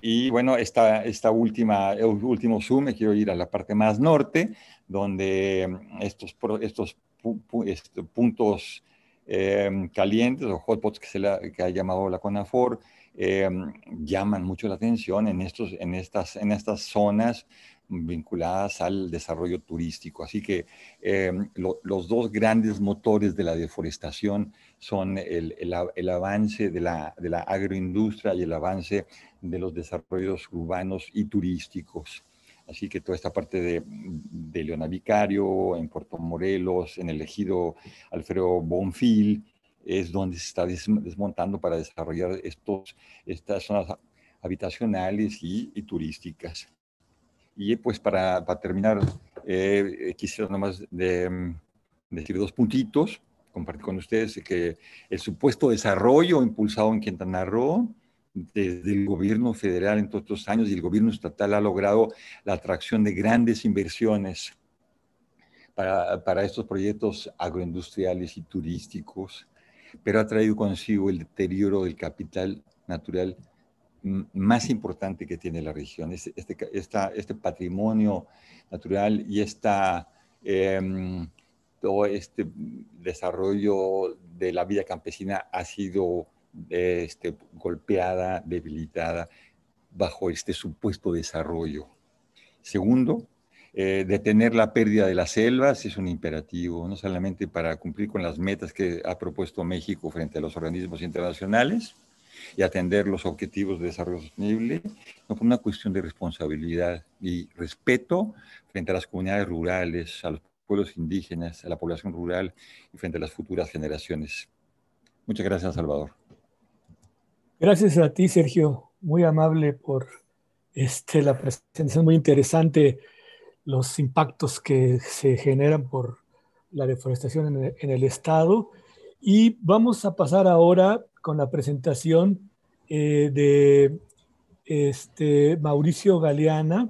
y bueno, esta, esta última, último zoom, me quiero ir a la parte más norte, donde mm, estos, estos este, puntos em, calientes o hotspots que, se que ha llamado la CONAFOR em, llaman mucho la atención en, estos, estas, zonas vinculadas al desarrollo turístico. Así que em, los dos grandes motores de la deforestación son el, avance de la agroindustria y el avance de los desarrollos urbanos y turísticos. Así que toda esta parte de, de Leona Vicario, en Puerto Morelos, en el ejido Alfredo Bonfil, es donde se está desmontando para desarrollar estos, estas zonas habitacionales y, turísticas. Y pues para, terminar, eh, quisiera nomás de, decir dos puntitos, compartir con ustedes que el supuesto desarrollo impulsado en Quintana Roo desde el gobierno federal en todos estos años y el gobierno estatal ha logrado la atracción de grandes inversiones para, para estos proyectos agroindustriales y turísticos, pero ha traído consigo el deterioro del capital natural más importante que tiene la región. Este, este, este patrimonio natural y esta, em, todo este desarrollo de la vida campesina ha sido este, golpeada, debilitada bajo este supuesto desarrollo. Segundo, eh, detener la pérdida de las selvas es un imperativo, no solamente para cumplir con las metas que ha propuesto México frente a los organismos internacionales y atender los objetivos de desarrollo sostenible, sino por una cuestión de responsabilidad y respeto frente a las comunidades rurales, a los pueblos indígenas, a la población rural y frente a las futuras generaciones. Muchas gracias, Salvador. Gracias a ti, Sergio. Muy amable por este, la presentación. Muy interesante los impactos que se generan por la deforestación en el, Estado. Y vamos a pasar ahora con la presentación eh, de este, Mauricio Galeana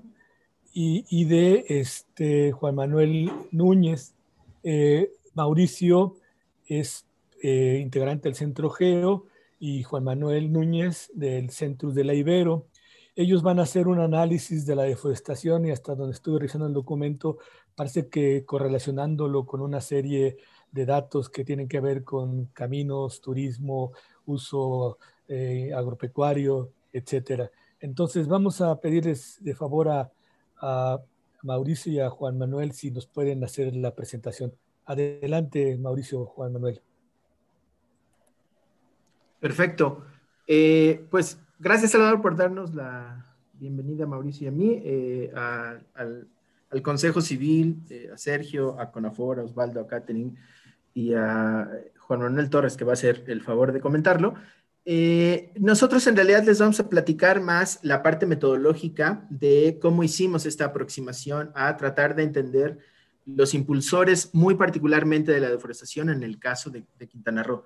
y, de este, Juan Manuel Núñez. Eh, Mauricio es eh, integrante del Centro Geo y Juan Manuel Núñez del Centro de la Ibero. Ellos van a hacer un análisis de la deforestación y hasta donde estuve revisando el documento, parece que correlacionándolo con una serie de datos que tienen que ver con caminos, turismo, uso eh, agropecuario, etc. Entonces vamos a pedirles de favor a, a Mauricio y a Juan Manuel si nos pueden hacer la presentación. Adelante, Mauricio, Juan Manuel. Perfecto. Eh, pues gracias, Salvador, por darnos la bienvenida, a Mauricio y a mí, eh, al, Consejo Civil, eh, a Sergio, a Conafor, a Osvaldo, a Catherine y a Juan Manuel Torres, que va a hacer el favor de comentarlo. nosotros en realidad les vamos a platicar más la parte metodológica de cómo hicimos esta aproximación a tratar de entender los impulsores, muy particularmente de la deforestación en el caso de Quintana Roo.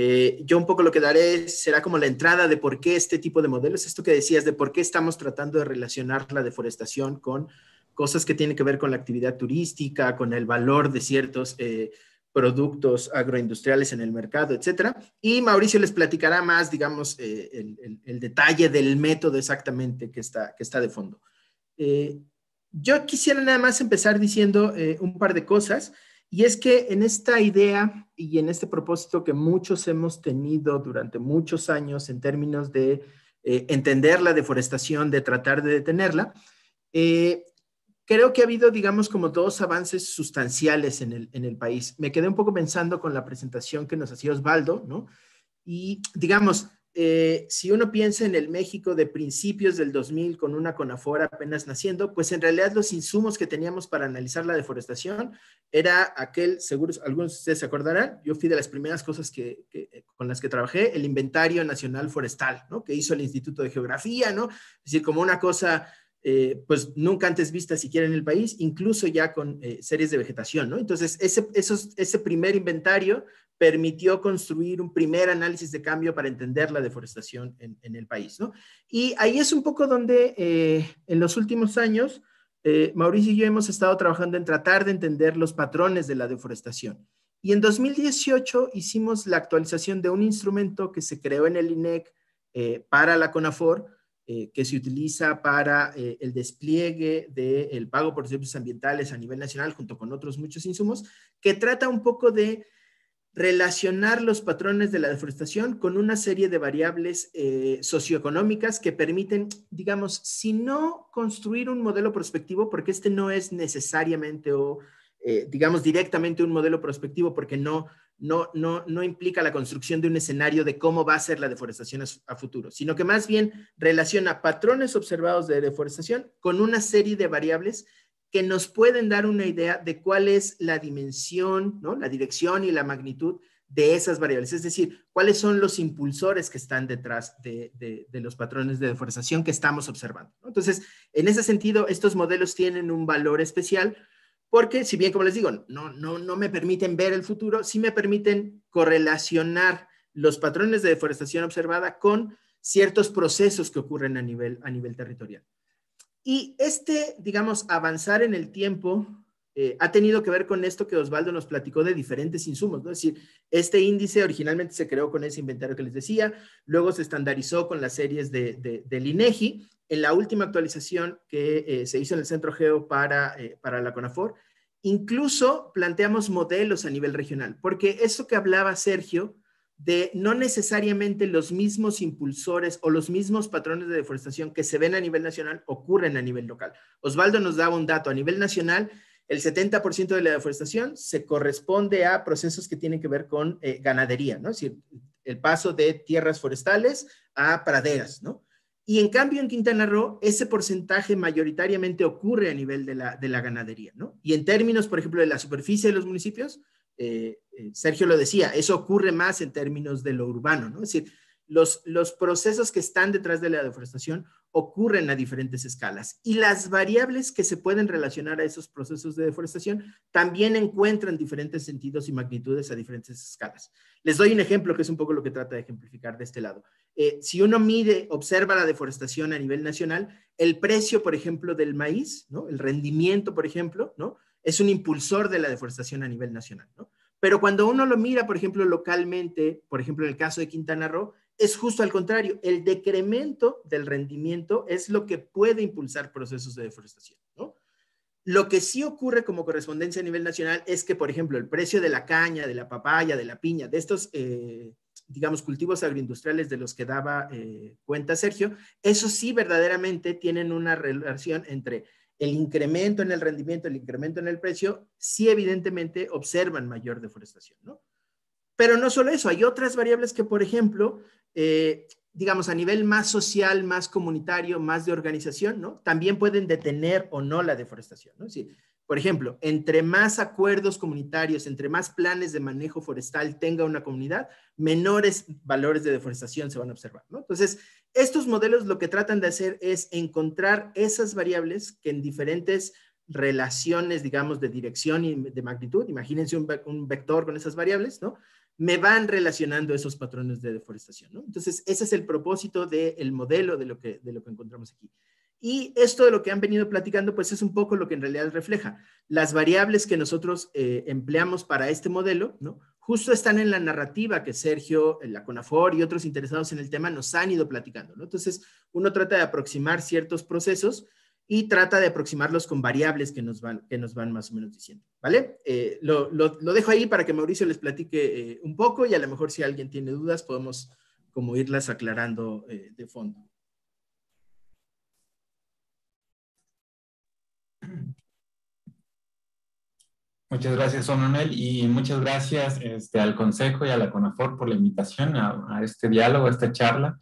Eh, yo un poco lo que daré será como la entrada de por qué este tipo de modelos, esto que decías, de por qué estamos tratando de relacionar la deforestación con cosas que tienen que ver con la actividad turística, con el valor de ciertos eh, productos agroindustriales en el mercado, etc. Y Mauricio les platicará más, digamos, eh, el, detalle del método exactamente que está, que está de fondo. yo quisiera nada más empezar diciendo un par de cosas. Y es que en esta idea y en este propósito que muchos hemos tenido durante muchos años en términos de eh, entender la deforestación, de tratar de detenerla, eh, creo que ha habido, digamos, como dos avances sustanciales en el, en el país. Me quedé un poco pensando con la presentación que nos hacía Osvaldo, ¿no? Y, digamos, eh, si uno piensa en el México de principios del 2000 con una CONAFOR apenas naciendo, pues en realidad los insumos que teníamos para analizar la deforestación era aquel, seguro algunos de ustedes se acordarán, yo fui de las primeras cosas que, con las que trabajé, el Inventario Nacional Forestal, ¿no? Que hizo el Instituto de Geografía, ¿no? Es decir, como una cosa... Eh, pues nunca antes vista siquiera en el país, incluso ya con eh, series de vegetación, ¿no? Entonces, ese, esos, ese primer inventario permitió construir un primer análisis de cambio para entender la deforestación en, el país. Y ahí es un poco donde eh, en los últimos años eh, Mauricio y yo hemos estado trabajando en tratar de entender los patrones de la deforestación. Y en 2018 hicimos la actualización de un instrumento que se creó en el INEC eh, para la CONAFOR, que se utiliza para el despliegue del pago por servicios ambientales a nivel nacional, junto con otros muchos insumos, que trata un poco de relacionar los patrones de la deforestación con una serie de variables eh, socioeconómicas que permiten, digamos, si no construir un modelo prospectivo, porque este no es necesariamente o, eh, digamos, directamente un modelo prospectivo, porque no, no, no, no implica la construcción de un escenario de cómo va a ser la deforestación a futuro, sino que más bien relaciona patrones observados de deforestación con una serie de variables que nos pueden dar una idea de cuál es la dimensión, ¿no? la dirección y la magnitud de esas variables, es decir, cuáles son los impulsores que están detrás de, los patrones de deforestación que estamos observando. Entonces, en ese sentido, estos modelos tienen un valor especial porque, si bien, como les digo, no, no, no me permiten ver el futuro, sí me permiten correlacionar los patrones de deforestación observada con ciertos procesos que ocurren a nivel, a nivel territorial. Y este, digamos, avanzar en el tiempo eh, ha tenido que ver con esto que Osvaldo nos platicó de diferentes insumos, ¿no? Es decir, este índice originalmente se creó con ese inventario que les decía, luego se estandarizó con las series de, de, del INEGI. En la última actualización que eh, se hizo en el Centro Geo para, eh, para la CONAFOR, incluso planteamos modelos a nivel regional, porque eso que hablaba Sergio de no necesariamente los mismos impulsores o los mismos patrones de deforestación que se ven a nivel nacional ocurren a nivel local. Osvaldo nos daba un dato, a nivel nacional el 70% de la deforestación se corresponde a procesos que tienen que ver con eh, ganadería, ¿no? Es decir, el paso de tierras forestales a praderas, ¿no? Y en cambio en Quintana Roo, ese porcentaje mayoritariamente ocurre a nivel de la, de la ganadería, ¿no? Y en términos, por ejemplo, de la superficie de los municipios, eh, eh, Sergio lo decía, eso ocurre más en términos de lo urbano, ¿no? Es decir, los, procesos que están detrás de la deforestación ocurren a diferentes escalas y las variables que se pueden relacionar a esos procesos de deforestación también encuentran diferentes sentidos y magnitudes a diferentes escalas. Les doy un ejemplo que es un poco lo que trata de ejemplificar de este lado. Eh, si uno mide, observa la deforestación a nivel nacional, el precio, por ejemplo, del maíz, ¿no? el rendimiento, por ejemplo, ¿no? es un impulsor de la deforestación a nivel nacional. ¿no? Pero cuando uno lo mira, por ejemplo, localmente, por ejemplo, en el caso de Quintana Roo, es justo al contrario. El decremento del rendimiento es lo que puede impulsar procesos de deforestación, Lo que sí ocurre como correspondencia a nivel nacional es que, por ejemplo, el precio de la caña, de la papaya, de la piña, de estos, eh, digamos, cultivos agroindustriales de los que daba eh, cuenta Sergio, eso sí verdaderamente tienen una relación entre el incremento en el rendimiento, el incremento en el precio, sí evidentemente observan mayor deforestación, ¿no? Pero no solo eso, hay otras variables que, por ejemplo, eh, digamos, a nivel más social, más comunitario, más de organización, ¿no? También pueden detener o no la deforestación, ¿no? Por ejemplo, entre más acuerdos comunitarios, entre más planes de manejo forestal tenga una comunidad, menores valores de deforestación se van a observar. ¿no? Entonces, estos modelos lo que tratan de hacer es encontrar esas variables que en diferentes relaciones, digamos, de dirección y de magnitud, imagínense un, vector con esas variables, ¿no? me van relacionando esos patrones de deforestación. ¿no? Entonces, ese es el propósito del modelo de lo, que, de lo que encontramos aquí. Y esto de lo que han venido platicando, pues es un poco lo que en realidad refleja. Las variables que nosotros eh, empleamos para este modelo, ¿no? Justo están en la narrativa que Sergio, eh, la CONAFOR y otros interesados en el tema nos han ido platicando, ¿no? Entonces, uno trata de aproximar ciertos procesos y trata de aproximarlos con variables que nos van, que nos van más o menos diciendo, ¿vale? Eh, lo, dejo ahí para que Mauricio les platique un poco y a lo mejor si alguien tiene dudas podemos como irlas aclarando de fondo. Muchas gracias, Manuel, y muchas gracias este, al Consejo y a la CONAFOR por la invitación a, este diálogo, a esta charla,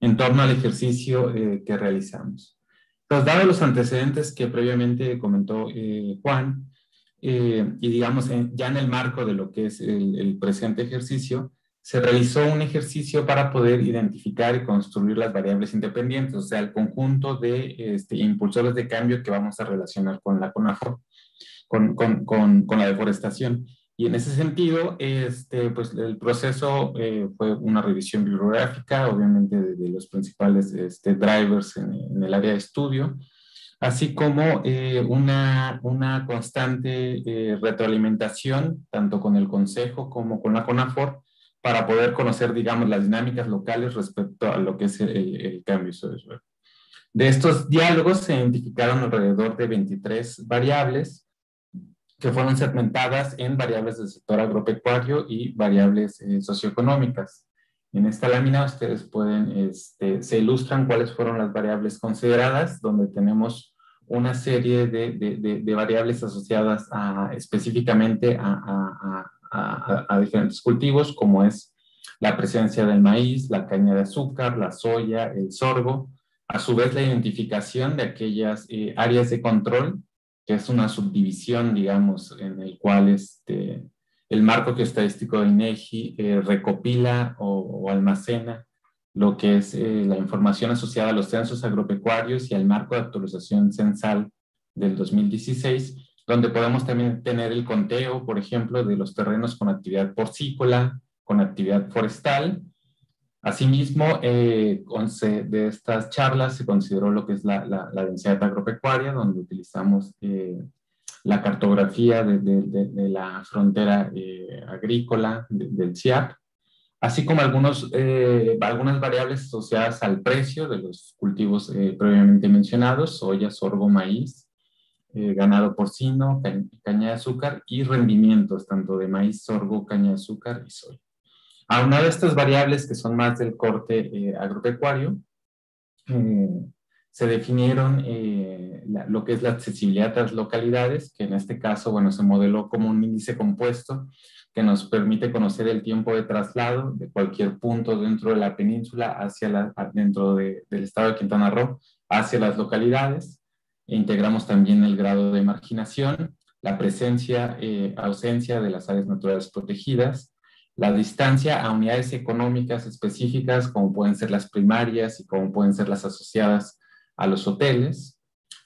en torno al ejercicio eh, que realizamos. Pues, dado los antecedentes que previamente comentó eh, Juan, eh, y digamos, ya en el marco de lo que es el presente ejercicio, se realizó un ejercicio para poder identificar y construir las variables independientes, o sea, el conjunto de este, impulsores de cambio que vamos a relacionar con la CONAFOR, con, la deforestación. Y en ese sentido, este, pues el proceso eh, fue una revisión bibliográfica, obviamente de, los principales este, drivers en, el área de estudio, así como eh, una, constante eh, retroalimentación, tanto con el Consejo como con la CONAFOR, para poder conocer, digamos, las dinámicas locales respecto a lo que es el, cambio social. De estos diálogos se identificaron alrededor de 23 variables que fueron segmentadas en variables del sector agropecuario y variables eh, socioeconómicas. En esta lámina ustedes pueden, este, se ilustran cuáles fueron las variables consideradas, donde tenemos una serie de, variables asociadas específicamente a a, diferentes cultivos, como es la presencia del maíz, la caña de azúcar, la soya, el sorgo, a su vez la identificación de aquellas eh, áreas de control, que es una subdivisión, digamos, en el cual este, el marco estadístico de INEGI eh, recopila o, almacena lo que es eh, la información asociada a los censos agropecuarios y al marco de actualización censal del 2016 donde podemos también tener el conteo, por ejemplo, de los terrenos con actividad porcícola, con actividad forestal. Asimismo, eh, de estas charlas se consideró lo que es la, densidad agropecuaria, donde utilizamos eh, la cartografía de, la frontera eh, agrícola del CIAP, así como algunos, eh, algunas variables asociadas al precio de los cultivos previamente mencionados, soya, sorgo, maíz, eh, ganado porcino, caña de azúcar y rendimientos, tanto de maíz, sorgo, caña de azúcar y soya. A una de estas variables que son más del corte eh, agropecuario, eh, se definieron lo que es la accesibilidad a las localidades, que en este caso, bueno, se modeló como un índice compuesto que nos permite conocer el tiempo de traslado de cualquier punto dentro de la península hacia dentro del estado de Quintana Roo hacia las localidades. E integramos también el grado de marginación, la presencia, eh, ausencia de las áreas naturales protegidas, la distancia a unidades económicas específicas, como pueden ser las primarias y como pueden ser las asociadas a los hoteles,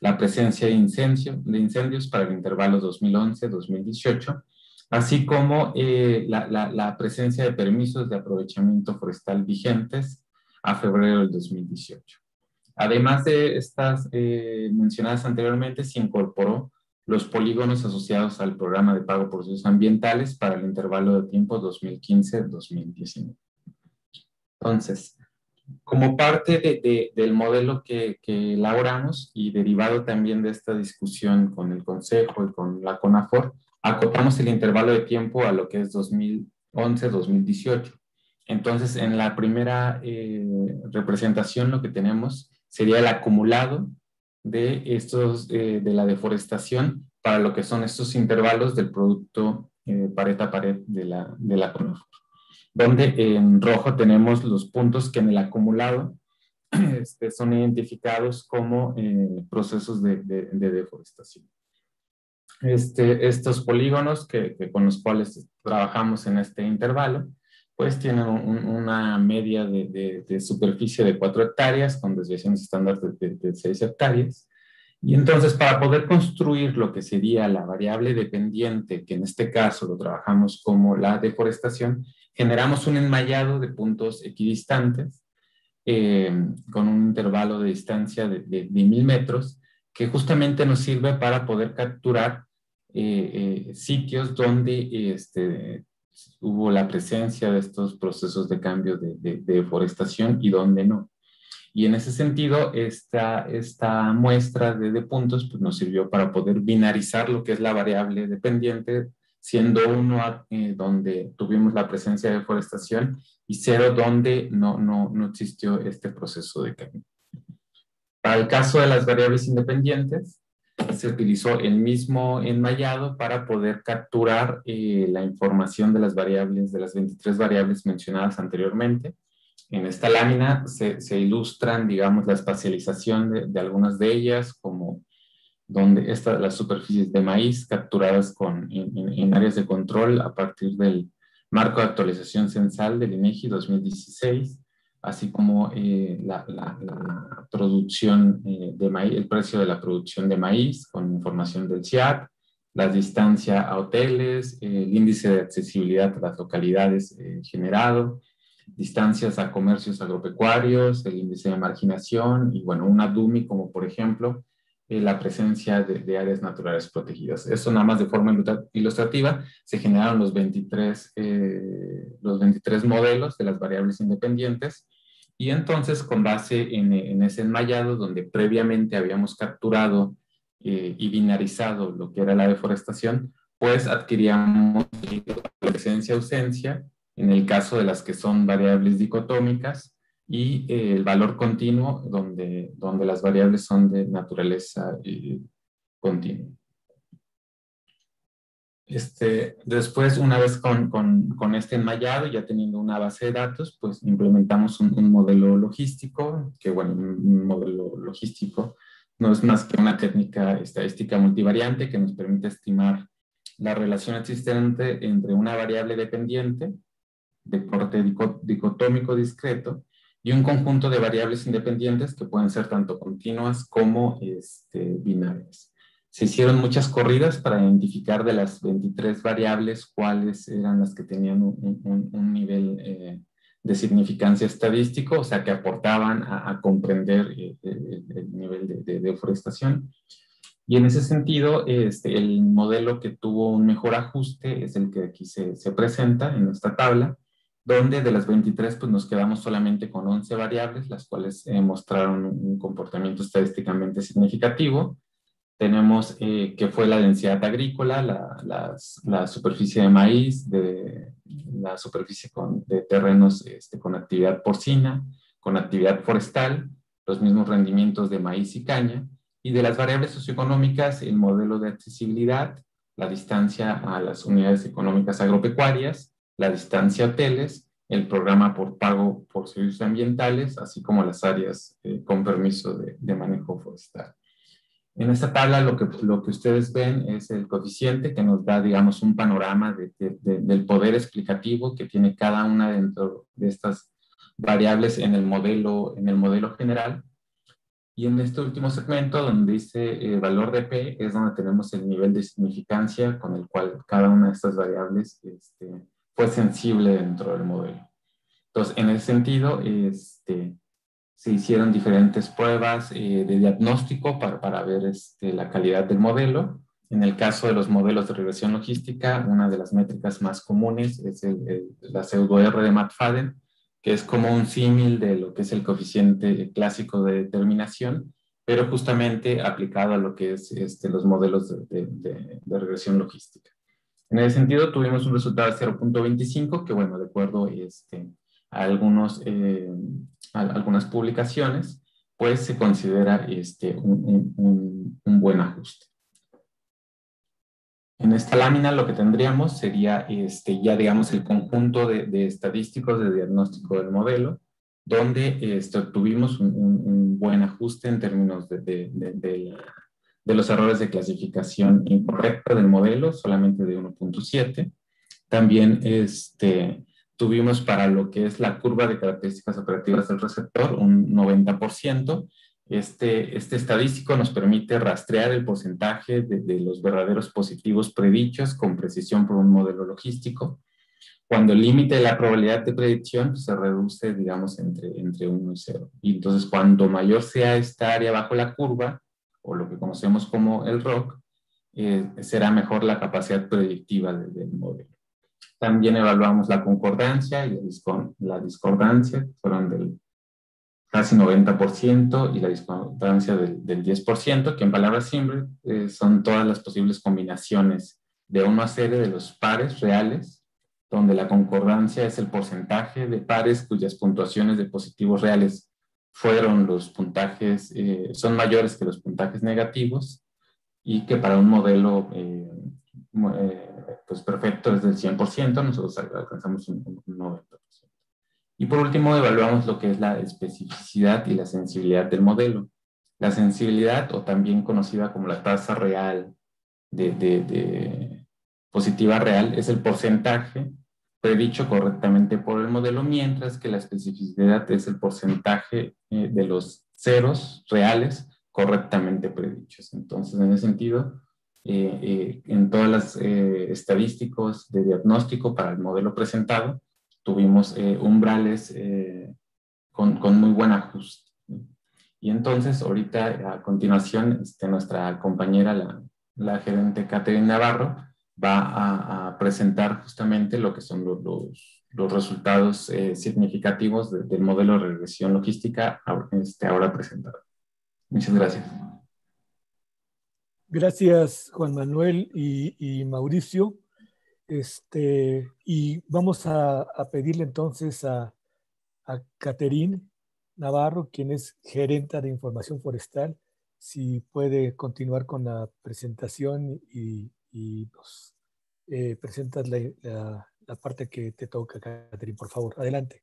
la presencia de, incendio, de incendios para el intervalo 2011-2018, así como eh, la presencia de permisos de aprovechamiento forestal vigentes a febrero del 2018. Además de estas eh, mencionadas anteriormente, se incorporó los polígonos asociados al programa de pago por servicios ambientales para el intervalo de tiempo 2015-2019. Entonces, como parte de, del modelo que, elaboramos y derivado también de esta discusión con el Consejo y con la CONAFOR, acotamos el intervalo de tiempo a lo que es 2011-2018. Entonces, en la primera eh, representación lo que tenemos sería el acumulado de, estos, eh, de la deforestación para lo que son estos intervalos del producto eh, pared a pared de la, de Donde en rojo tenemos los puntos que en el acumulado este, son identificados como eh, procesos de, deforestación. Este, estos polígonos que, con los cuales trabajamos en este intervalo pues tienen una media de, superficie de 4 hectáreas con desviaciones estándar de, de 6 hectáreas. Y entonces, para poder construir lo que sería la variable dependiente, que en este caso lo trabajamos como la deforestación, generamos un enmallado de puntos equidistantes eh, con un intervalo de distancia de, mil metros, que justamente nos sirve para poder capturar eh, eh, sitios donde este, hubo la presencia de estos procesos de cambio de, de, deforestación y dónde no. Y en ese sentido, esta, esta muestra de, de, puntos pues, nos sirvió para poder binarizar lo que es la variable dependiente, siendo uno eh, donde tuvimos la presencia de deforestación y cero donde no, no, no existió este proceso de cambio. Para el caso de las variables independientes, se utilizó el mismo enmallado para poder capturar eh, la información de las variables, de las 23 variables mencionadas anteriormente. En esta lámina se, ilustran, digamos, la espacialización de, algunas de ellas, como donde estas las superficies de maíz capturadas con, en, en, áreas de control a partir del marco de actualización censal del INEGI 2016, así como eh, la, producción eh, de maíz, el precio de la producción de maíz con información del CIAT, la distancia a hoteles, eh, el índice de accesibilidad a las localidades generado, distancias a comercios agropecuarios, el índice de marginación y bueno, una DUMI como por ejemplo la presencia de, áreas naturales protegidas. Eso nada más de forma ilustrativa, se generaron los los 23 modelos de las variables independientes y entonces, con base en, ese enmayado donde previamente habíamos capturado eh, y binarizado lo que era la deforestación, pues adquiríamos presencia-ausencia, en el caso de las que son variables dicotómicas, y eh, el valor continuo, donde, donde las variables son de naturaleza eh, continua. Este, después, una vez con, este enmayado, ya teniendo una base de datos, pues implementamos un, modelo logístico, que bueno, un modelo logístico no es más que una técnica estadística multivariante que nos permite estimar la relación existente entre una variable dependiente de corte dicotómico discreto y un conjunto de variables independientes que pueden ser tanto continuas como este, binarias se hicieron muchas corridas para identificar de las 23 variables cuáles eran las que tenían un, nivel eh, de significancia estadístico, o sea, que aportaban a, comprender eh, el, nivel de, deforestación. Y en ese sentido, este, el modelo que tuvo un mejor ajuste es el que aquí se, presenta en nuestra tabla, donde de las 23 pues, nos quedamos solamente con 11 variables, las cuales eh, mostraron un comportamiento estadísticamente significativo, tenemos eh, que fue la densidad agrícola, la, superficie de maíz, de, la superficie de terrenos este, con actividad porcina, con actividad forestal, los mismos rendimientos de maíz y caña, y de las variables socioeconómicas, el modelo de accesibilidad, la distancia a las unidades económicas agropecuarias, la distancia a hoteles, el programa por pago por servicios ambientales, así como las áreas eh, con permiso de manejo forestal. En esta tabla lo que, lo que ustedes ven es el coeficiente que nos da, digamos, un panorama del poder explicativo que tiene cada una dentro de estas variables en el modelo, en el modelo general. Y en este último segmento, donde dice el eh, valor de P, es donde tenemos el nivel de significancia con el cual cada una de estas variables este, fue sensible dentro del modelo. Entonces, en ese sentido, este, se hicieron diferentes pruebas eh, de diagnóstico para, ver este, la calidad del modelo. En el caso de los modelos de regresión logística, una de las métricas más comunes es la pseudo-R de McFadden, que es como un símil de lo que es el coeficiente clásico de determinación, pero justamente aplicado a lo que es este, los modelos de, regresión logística. En ese sentido, tuvimos un resultado de 0.25, que bueno, de acuerdo este, algunos, eh, algunas publicaciones, pues se considera este, un, un, buen ajuste. En esta lámina lo que tendríamos sería este, ya digamos el conjunto de, estadísticos de diagnóstico del modelo, donde este, obtuvimos un, un, buen ajuste en términos de, de, de, los errores de clasificación incorrecta del modelo, solamente de 1.7. También este, tuvimos para lo que es la curva de características operativas del receptor un 90%. Este, este estadístico nos permite rastrear el porcentaje de, los verdaderos positivos predichos con precisión por un modelo logístico. Cuando el límite de la probabilidad de predicción pues, se reduce, digamos, entre, entre 1 y 0. Y entonces, cuando mayor sea esta área bajo la curva, o lo que conocemos como el ROC, eh, será mejor la capacidad predictiva del modelo. También evaluamos la concordancia y la discordancia, fueron del casi 90% y la discordancia del, del 10%, que en palabras simples eh, son todas las posibles combinaciones de una serie de los pares reales, donde la concordancia es el porcentaje de pares cuyas puntuaciones de positivos reales fueron los puntajes, eh, son mayores que los puntajes negativos y que para un modelo eh, eh, pues perfecto es del 100%, nosotros alcanzamos un, 90%. Y por último, evaluamos lo que es la especificidad y la sensibilidad del modelo. La sensibilidad, o también conocida como la tasa real de, positiva real, es el porcentaje predicho correctamente por el modelo, mientras que la especificidad es el porcentaje eh, de los ceros reales correctamente predichos. Entonces, en ese sentido, eh, eh, en todas las eh, estadísticos de diagnóstico para el modelo presentado, tuvimos umbrales con, con, muy buen ajuste. Y entonces, ahorita, a continuación, este, nuestra compañera, la, gerente Catherine Navarro, va a, presentar justamente lo que son los, los, resultados significativos del modelo de regresión logística este, ahora presentado. Muchas gracias. Gracias, Juan Manuel y, Mauricio. Este, y vamos a, pedirle entonces a, a Navarro, quien es gerenta de información forestal, si puede continuar con la presentación y, nos eh, presentas la, parte que te toca, Caterín, por favor. Adelante.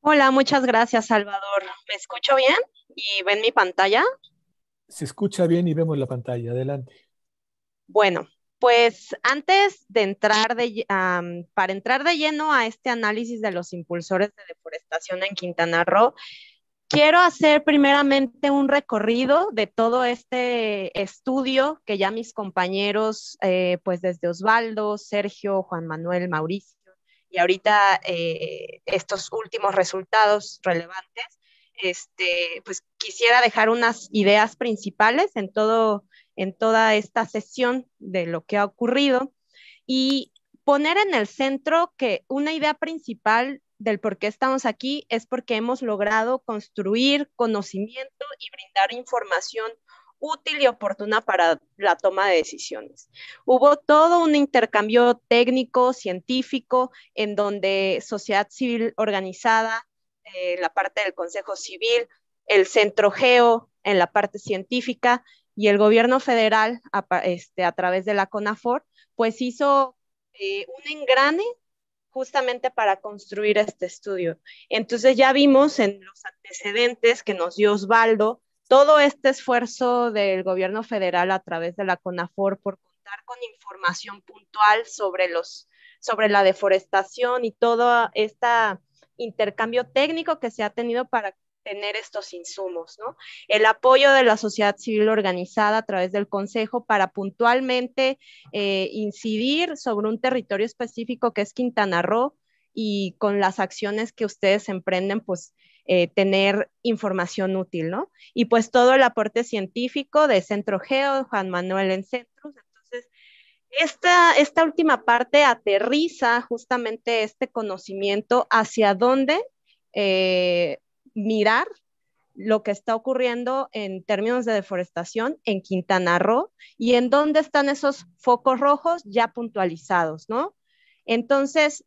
Hola, muchas gracias, Salvador. ¿Me escucho bien? ¿Y ven mi pantalla? se escucha bien y vemos la pantalla. Adelante. Bueno, pues antes de entrar de, para entrar de lleno a este análisis de los impulsores de deforestación en Quintana Roo, quiero hacer primeramente un recorrido de todo este estudio que ya mis compañeros, eh, pues desde Osvaldo, Sergio, Juan Manuel, Mauricio, y ahorita eh, estos últimos resultados relevantes, este, pues quisiera dejar unas ideas principales en, todo, en toda esta sesión de lo que ha ocurrido y poner en el centro que una idea principal del por qué estamos aquí es porque hemos logrado construir conocimiento y brindar información útil y oportuna para la toma de decisiones. Hubo todo un intercambio técnico, científico, en donde sociedad civil organizada, eh, la parte del Consejo Civil, el Centro Geo en la parte científica y el gobierno federal a, este, través de la CONAFOR, pues hizo eh, un engrane justamente para construir este estudio. Entonces ya vimos en los antecedentes que nos dio Osvaldo todo este esfuerzo del gobierno federal a través de la CONAFOR por contar con información puntual sobre, los, sobre la deforestación y toda esta intercambio técnico que se ha tenido para tener estos insumos, ¿no? El apoyo de la sociedad civil organizada a través del Consejo para puntualmente eh, incidir sobre un territorio específico que es Quintana Roo y con las acciones que ustedes emprenden, pues eh, tener información útil, ¿no? Y pues todo el aporte científico de Centro Geo, Juan Manuel en Centros, esta, última parte aterriza justamente este conocimiento hacia dónde eh, mirar lo que está ocurriendo en términos de deforestación en Quintana Roo y en dónde están esos focos rojos ya puntualizados, ¿no? Entonces,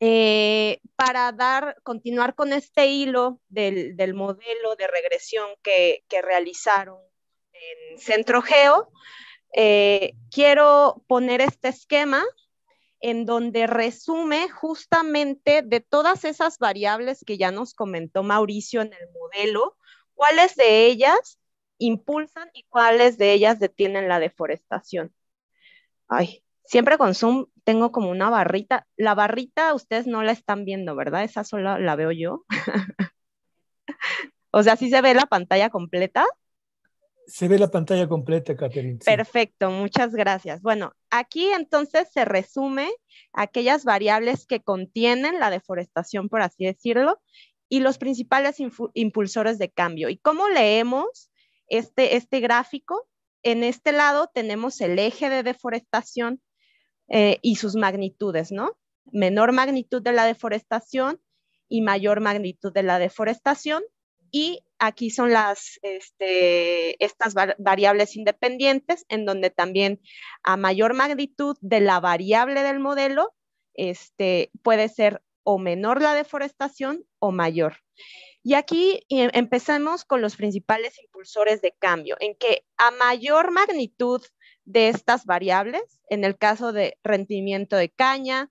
eh, para dar, continuar con este hilo del, modelo de regresión que, que realizaron en Centro Geo, eh, quiero poner este esquema en donde resume justamente de todas esas variables que ya nos comentó Mauricio en el modelo, cuáles de ellas impulsan y cuáles de ellas detienen la deforestación. Ay, siempre con Zoom tengo como una barrita. La barrita ustedes no la están viendo, ¿verdad? Esa solo la veo yo. o sea, sí se ve la pantalla completa, se ve la pantalla completa, Catherine. Perfecto, muchas gracias. Bueno, aquí entonces se resume aquellas variables que contienen la deforestación, por así decirlo, y los principales impulsores de cambio. ¿Y cómo leemos este, este gráfico? En este lado tenemos el eje de deforestación eh, y sus magnitudes, ¿no? Menor magnitud de la deforestación y mayor magnitud de la deforestación. Y aquí son las, este, estas variables independientes, en donde también a mayor magnitud de la variable del modelo, este, puede ser o menor la deforestación o mayor. Y aquí eh, empezamos con los principales impulsores de cambio, en que a mayor magnitud de estas variables, en el caso de rendimiento de caña,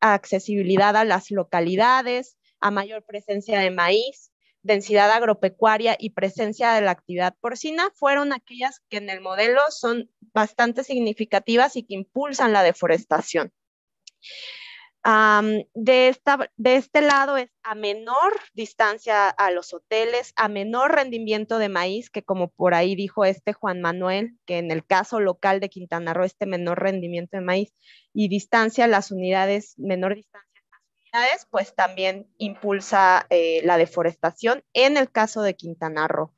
accesibilidad a las localidades, a mayor presencia de maíz, densidad agropecuaria y presencia de la actividad porcina fueron aquellas que en el modelo son bastante significativas y que impulsan la deforestación. de, esta, de este lado es a menor distancia a los hoteles, a menor rendimiento de maíz, que como por ahí dijo este Juan Manuel, que en el caso local de Quintana Roo, este menor rendimiento de maíz y distancia, a las unidades, menor distancia pues también impulsa eh, la deforestación en el caso de Quintana Roo.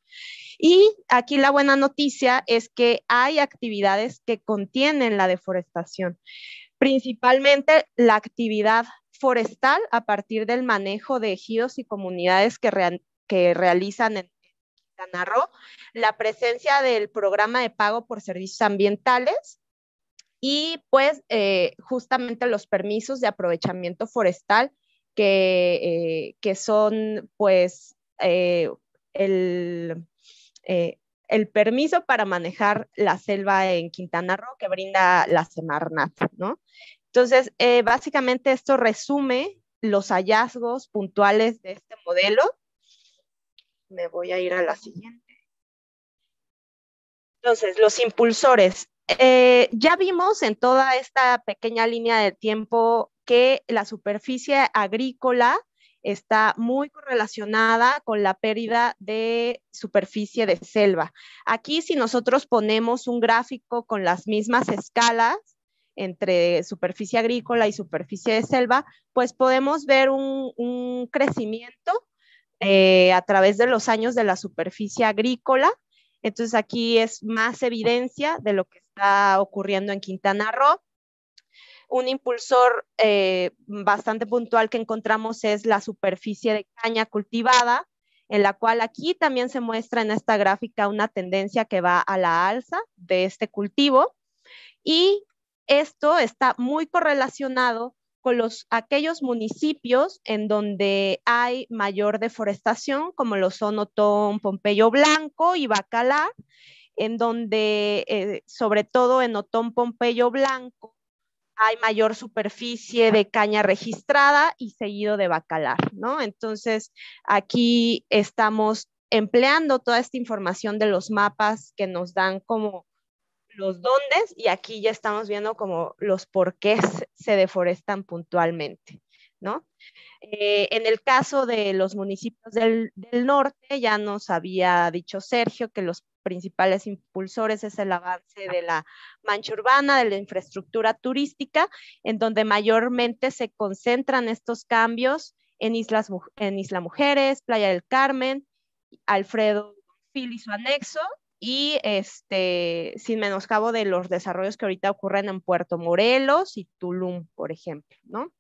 Y aquí la buena noticia es que hay actividades que contienen la deforestación, principalmente la actividad forestal a partir del manejo de ejidos y comunidades que, que realizan en Quintana Roo, la presencia del programa de pago por servicios ambientales y pues eh, justamente los permisos de aprovechamiento forestal que, eh, que son pues eh, el, el, permiso para manejar la selva en Quintana Roo que brinda la Semarnat, ¿no? Entonces, básicamente esto resume los hallazgos puntuales de este modelo. Me voy a ir a la siguiente. Entonces, los impulsores. Eh, ya vimos en toda esta pequeña línea de tiempo que la superficie agrícola está muy correlacionada con la pérdida de superficie de selva. Aquí si nosotros ponemos un gráfico con las mismas escalas entre superficie agrícola y superficie de selva, pues podemos ver un, crecimiento eh, a través de los años de la superficie agrícola. Entonces aquí es más evidencia de lo que ocurriendo en Quintana Roo. Un impulsor eh, bastante puntual que encontramos es la superficie de caña cultivada, en la cual aquí también se muestra en esta gráfica una tendencia que va a la alza de este cultivo. Y esto está muy correlacionado con los, aquellos municipios en donde hay mayor deforestación, como lo son Otón, Pompeyo Blanco y Bacalar, en donde eh, sobre todo en Otón Pompeyo Blanco hay mayor superficie de caña registrada y seguido de bacalar, ¿no? Entonces, aquí estamos empleando toda esta información de los mapas que nos dan como los dónde, y aquí ya estamos viendo como los por qué se deforestan puntualmente. ¿no? Eh, en el caso de los municipios del, norte, ya nos había dicho Sergio que los principales impulsores es el avance de la mancha urbana, de la infraestructura turística, en donde mayormente se concentran estos cambios en, en Isla Mujeres, Playa del Carmen, Alfredo Fil y su anexo, y este, sin menoscabo de los desarrollos que ahorita ocurren en Puerto Morelos y Tulum, por ejemplo, ¿no?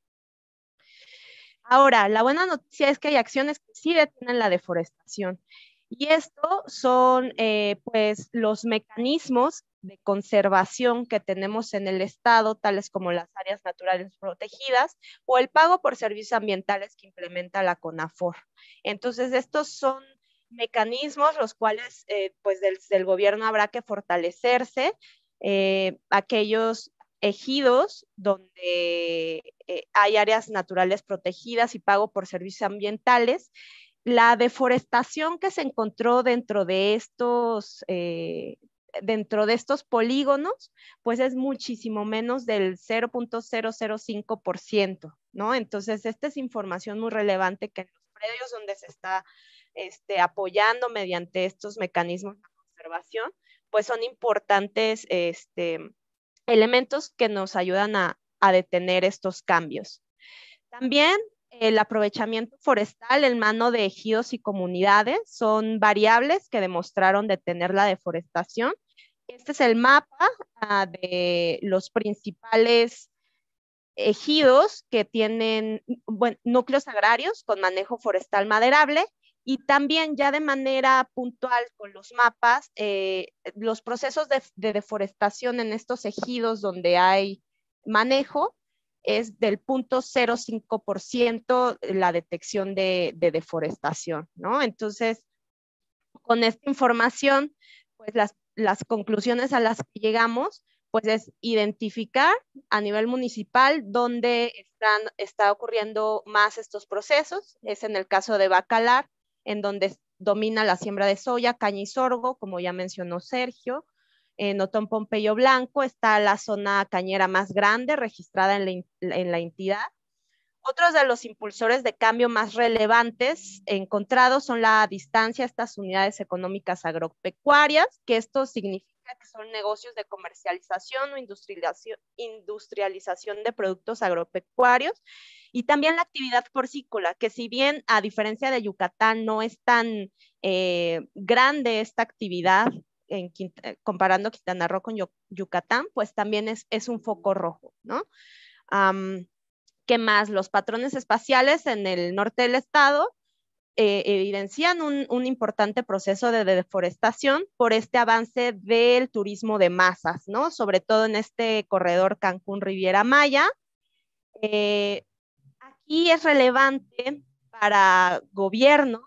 Ahora, la buena noticia es que hay acciones que sí detienen la deforestación. Y esto son eh, pues los mecanismos de conservación que tenemos en el Estado, tales como las áreas naturales protegidas o el pago por servicios ambientales que implementa la CONAFOR. Entonces, estos son mecanismos los cuales eh, pues desde el gobierno habrá que fortalecerse eh, aquellos ejidos donde eh, hay áreas naturales protegidas y pago por servicios ambientales. La deforestación que se encontró dentro de estos, eh, dentro de estos polígonos, pues es muchísimo menos del 0.005%, ¿no? Entonces, esta es información muy relevante que en los predios donde se está este, apoyando mediante estos mecanismos de conservación, pues son importantes este, elementos que nos ayudan a, detener estos cambios. También el aprovechamiento forestal en mano de ejidos y comunidades son variables que demostraron detener la deforestación. Este es el mapa ah, de los principales ejidos que tienen núcleos agrarios con manejo forestal maderable y también ya de manera puntual con los mapas, eh, los procesos de, deforestación en estos ejidos donde hay manejo es del punto 0.05% la detección de, de deforestación, ¿no? Entonces, con esta información, pues las, las conclusiones a las que llegamos pues es identificar a nivel municipal dónde están está ocurriendo más estos procesos. Es en el caso de Bacalar, en donde domina la siembra de soya, caña y sorgo, como ya mencionó Sergio. En Otón Pompeyo Blanco está la zona cañera más grande registrada en la, entidad. Otros de los impulsores de cambio más relevantes encontrados son la distancia a estas unidades económicas agropecuarias, que esto significa que son negocios de comercialización o industrialización de productos agropecuarios. Y también la actividad porcícola, que si bien a diferencia de Yucatán no es tan eh, grande esta actividad, en eh, comparando Quintana Roo con Yucatán, pues también es, un foco rojo, ¿no? ¿Qué más? Los patrones espaciales en el norte del estado eh, evidencian un, importante proceso de deforestación por este avance del turismo de masas, ¿no? Sobre todo en este corredor Cancún-Riviera Maya. Eh, aquí es relevante para gobiernos,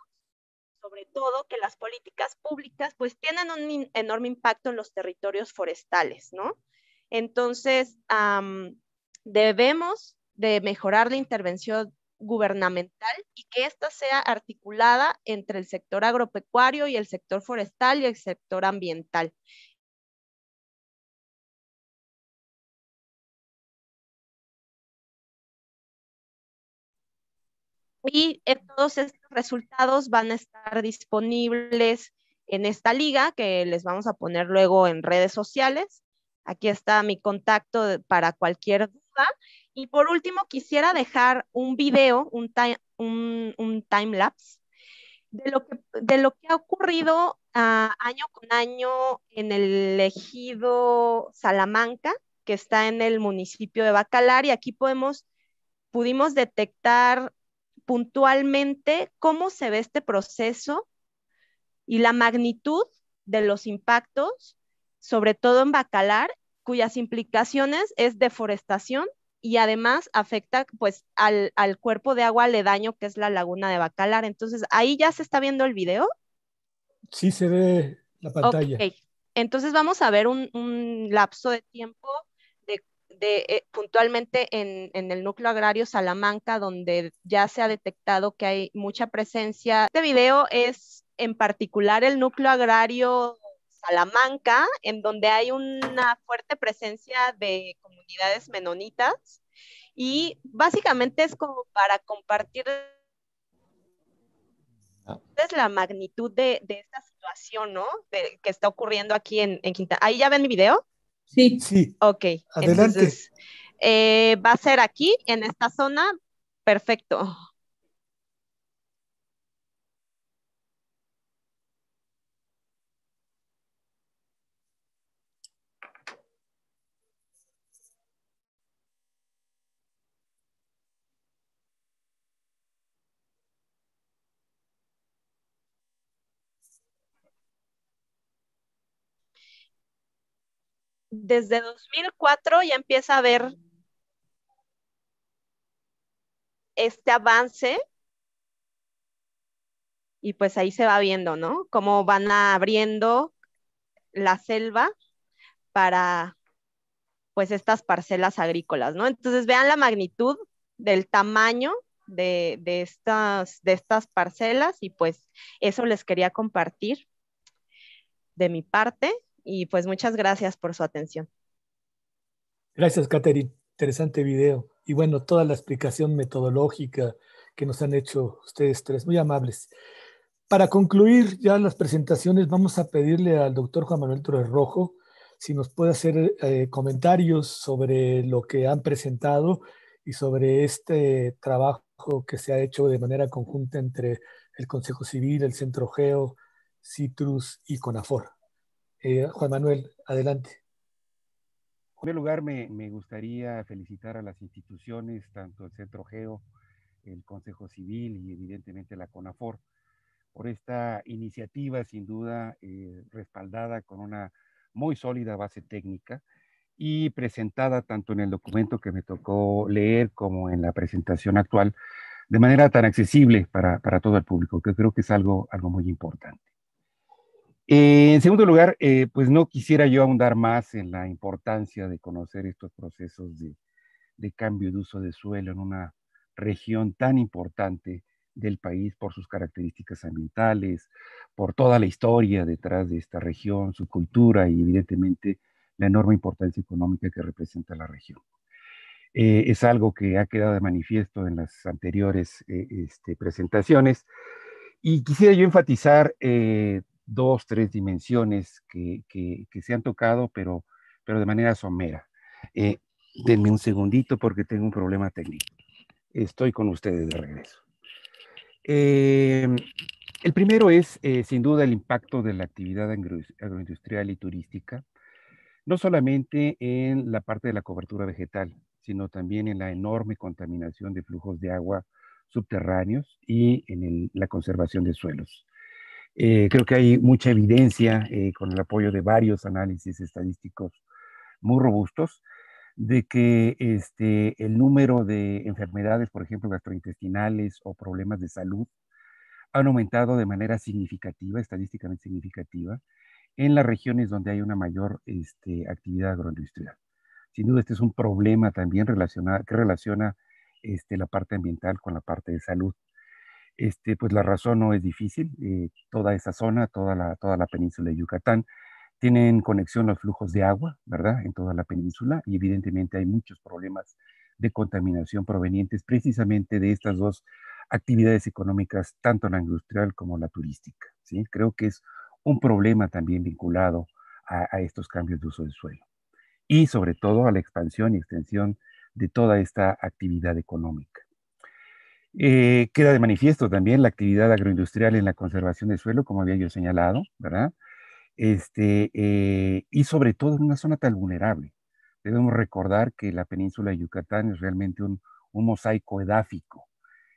sobre todo, que las políticas públicas pues tienen un enorme impacto en los territorios forestales, ¿no? Entonces, debemos de mejorar la intervención gubernamental y que ésta sea articulada entre el sector agropecuario y el sector forestal y el sector ambiental. Y todos estos resultados van a estar disponibles en esta liga que les vamos a poner luego en redes sociales. Aquí está mi contacto para cualquier duda. Y por último, quisiera dejar un video, un, timelapse lapse, de lo, que, ha ocurrido ah, año con año en el ejido Salamanca, que está en el municipio de Bacalar, y aquí podemos, pudimos detectar puntualmente cómo se ve este proceso y la magnitud de los impactos, sobre todo en Bacalar, cuyas implicaciones es deforestación, y además afecta pues al, cuerpo de agua aledaño que es la laguna de Bacalar. Entonces, ¿ahí ya se está viendo el video? Sí, se ve la pantalla. Entonces vamos a ver un, lapso de tiempo de, eh, puntualmente en, en, el núcleo agrario Salamanca, donde ya se ha detectado que hay mucha presencia. Este video es en particular el núcleo agrario Salamanca, en donde hay una fuerte presencia de comunidades menonitas y básicamente es como para compartir es la magnitud de, esta situación, ¿no? que está ocurriendo aquí en, Quinta. ¿Ahí ya ven mi video? Sí. Sí. Ok. Adelante. Eh, va a ser aquí, en esta zona. Perfecto. desde 2004 ya empieza a ver este avance y pues ahí se va viendo, ¿no? Cómo van abriendo la selva para pues estas parcelas agrícolas, ¿no? Entonces vean la magnitud del tamaño de, de, estas, de estas parcelas y pues eso les quería compartir de mi parte. Y pues muchas gracias por su atención. Gracias, Catherine. Interesante video. Y bueno, toda la explicación metodológica que nos han hecho ustedes tres, muy amables. Para concluir ya las presentaciones, vamos a pedirle al doctor Juan Manuel Torres Rojo si nos puede hacer eh, comentarios sobre lo que han presentado y sobre este trabajo que se ha hecho de manera conjunta entre el Consejo Civil, el Centro Geo, Citrus y CONAFOR. Eh, Juan Manuel, adelante. En primer lugar, me, gustaría felicitar a las instituciones, tanto el Centro Geo, el Consejo Civil y evidentemente la CONAFOR, por esta iniciativa, sin duda, eh, respaldada con una muy sólida base técnica y presentada tanto en el documento que me tocó leer como en la presentación actual, de manera tan accesible para, para todo el público, que creo que es algo, algo muy importante. Eh, en segundo lugar, eh, pues no quisiera yo ahondar más en la importancia de conocer estos procesos de, de, cambio de uso de suelo en una región tan importante del país por sus características ambientales, por toda la historia detrás de esta región, su cultura y evidentemente la enorme importancia económica que representa la región. Eh, es algo que ha quedado de manifiesto en las anteriores este, presentaciones y quisiera yo enfatizar dos, tres dimensiones que, que, se han tocado, pero, pero de manera somera. Eh, denme un segundito porque tengo un problema técnico. Estoy con ustedes de regreso. Eh, el primero es, eh, sin duda, el impacto de la actividad agroindustrial y turística, no solamente en la parte de la cobertura vegetal, sino también en la enorme contaminación de flujos de agua subterráneos y en la conservación de suelos. Eh, creo que hay mucha evidencia, eh, con el apoyo de varios análisis estadísticos muy robustos, de que este, el número de enfermedades, por ejemplo, gastrointestinales o problemas de salud, han aumentado de manera significativa, estadísticamente significativa, en las regiones donde hay una mayor este, actividad agroindustrial. Sin duda, este es un problema también relacionado, que relaciona este, la parte ambiental con la parte de salud. Este, pues la razón no es difícil. Eh, toda esa zona, toda la, península de Yucatán, tienen conexión los flujos de agua, ¿verdad? En toda la península y evidentemente hay muchos problemas de contaminación provenientes precisamente de estas dos actividades económicas, tanto la industrial como la turística. ¿sí? Creo que es un problema también vinculado a estos cambios de uso del suelo y sobre todo a la expansión y extensión de toda esta actividad económica. Eh, queda de manifiesto también la actividad agroindustrial en la conservación del suelo, como había yo señalado, ¿verdad? Este, eh, y sobre todo en una zona tan vulnerable. Debemos recordar que la península de Yucatán es realmente un, mosaico edáfico,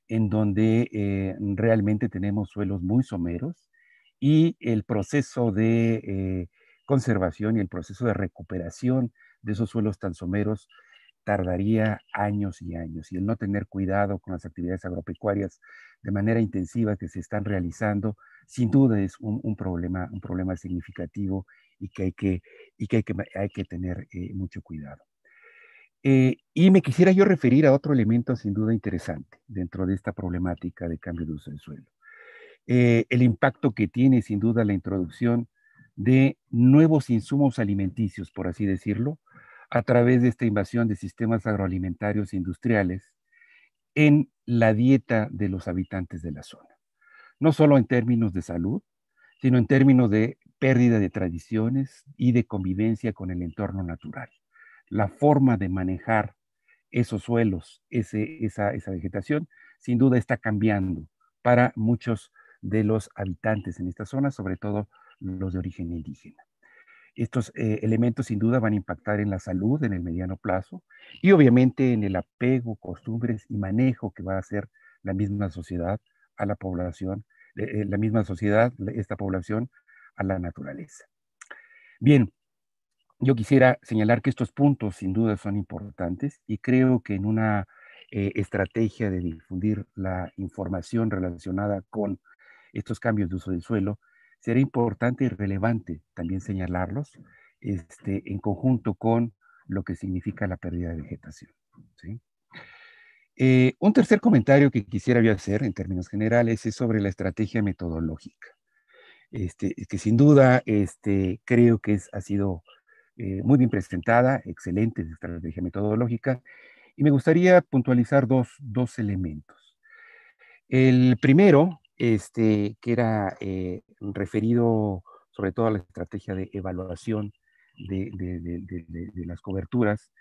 en donde eh, realmente tenemos suelos muy someros y el proceso de conservación y el proceso de recuperación de esos suelos tan someros tardaría años y años. Y el no tener cuidado con las actividades agropecuarias de manera intensiva que se están realizando, sin duda es un, problema, un problema significativo y que hay que, hay que, tener eh, mucho cuidado. Eh, y me quisiera yo referir a otro elemento sin duda interesante dentro de esta problemática de cambio de uso del suelo. Eh, el impacto que tiene sin duda la introducción de nuevos insumos alimenticios, por así decirlo, a través de esta invasión de sistemas agroalimentarios industriales en la dieta de los habitantes de la zona. No solo en términos de salud, sino en términos de pérdida de tradiciones y de convivencia con el entorno natural. La forma de manejar esos suelos, esa vegetación, sin duda está cambiando para muchos de los habitantes en esta zona, sobre todo los de origen indígena. Estos eh, elementos sin duda van a impactar en la salud en el mediano plazo y obviamente en el apego, costumbres y manejo que va a hacer la misma sociedad a la población, eh, eh, la misma sociedad, esta población a la naturaleza. Bien, yo quisiera señalar que estos puntos sin duda son importantes y creo que en una estrategia de difundir la información relacionada con estos cambios de uso del suelo, será importante y relevante también señalarlos este, en conjunto con lo que significa la pérdida de vegetación. Eh, un tercer comentario que quisiera yo hacer en términos generales es sobre la estrategia metodológica, este, que sin duda este, creo que es, ha sido eh, muy bien presentada, excelente estrategia metodológica, y me gustaría puntualizar dos, dos elementos. El primero este, que era eh, referido sobre todo a la estrategia de evaluación de, las coberturas,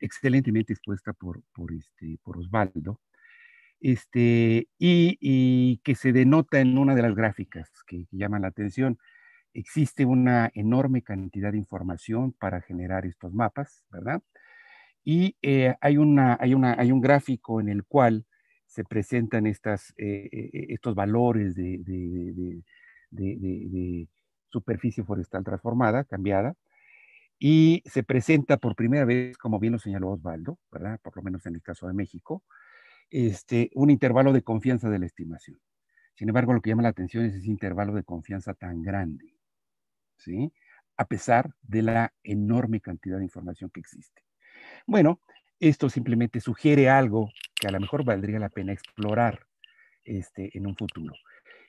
excelentemente expuesta por, este, Osvaldo, este, y, que se denota en una de las gráficas que, llaman la atención. Existe una enorme cantidad de información para generar estos mapas, ¿verdad? Y eh, hay un gráfico en el cual se presentan estas, eh, eh, estos valores de, superficie forestal transformada, cambiada, y se presenta por primera vez, como bien lo señaló Osvaldo, ¿verdad? por lo menos en el caso de México, este, un intervalo de confianza de la estimación. Sin embargo, lo que llama la atención es ese intervalo de confianza tan grande, ¿sí? a pesar de la enorme cantidad de información que existe. Bueno, esto simplemente sugiere algo que a lo mejor valdría la pena explorar este, en un futuro.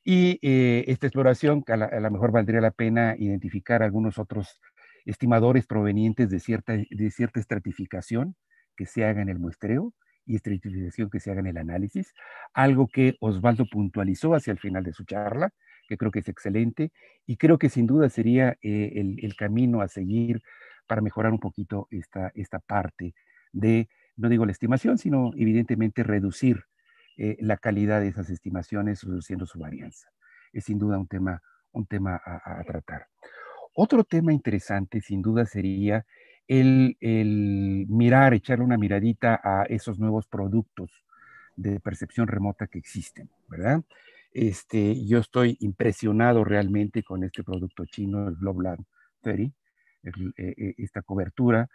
Y eh, esta exploración, a lo mejor valdría la pena identificar algunos otros estimadores provenientes de cierta, de cierta estratificación que se haga en el muestreo y estratificación que se haga en el análisis, algo que Osvaldo puntualizó hacia el final de su charla, que creo que es excelente y creo que sin duda sería eh, el, camino a seguir para mejorar un poquito esta, esta parte de, no digo la estimación, sino evidentemente reducir eh, la calidad de esas estimaciones, reduciendo su varianza. Es sin duda un tema, un tema a, tratar. Otro tema interesante, sin duda, sería el, el, mirar, echarle una miradita a esos nuevos productos de percepción remota que existen, ¿verdad? Este, yo estoy impresionado realmente con este producto chino, el Global 30, eh, eh, esta cobertura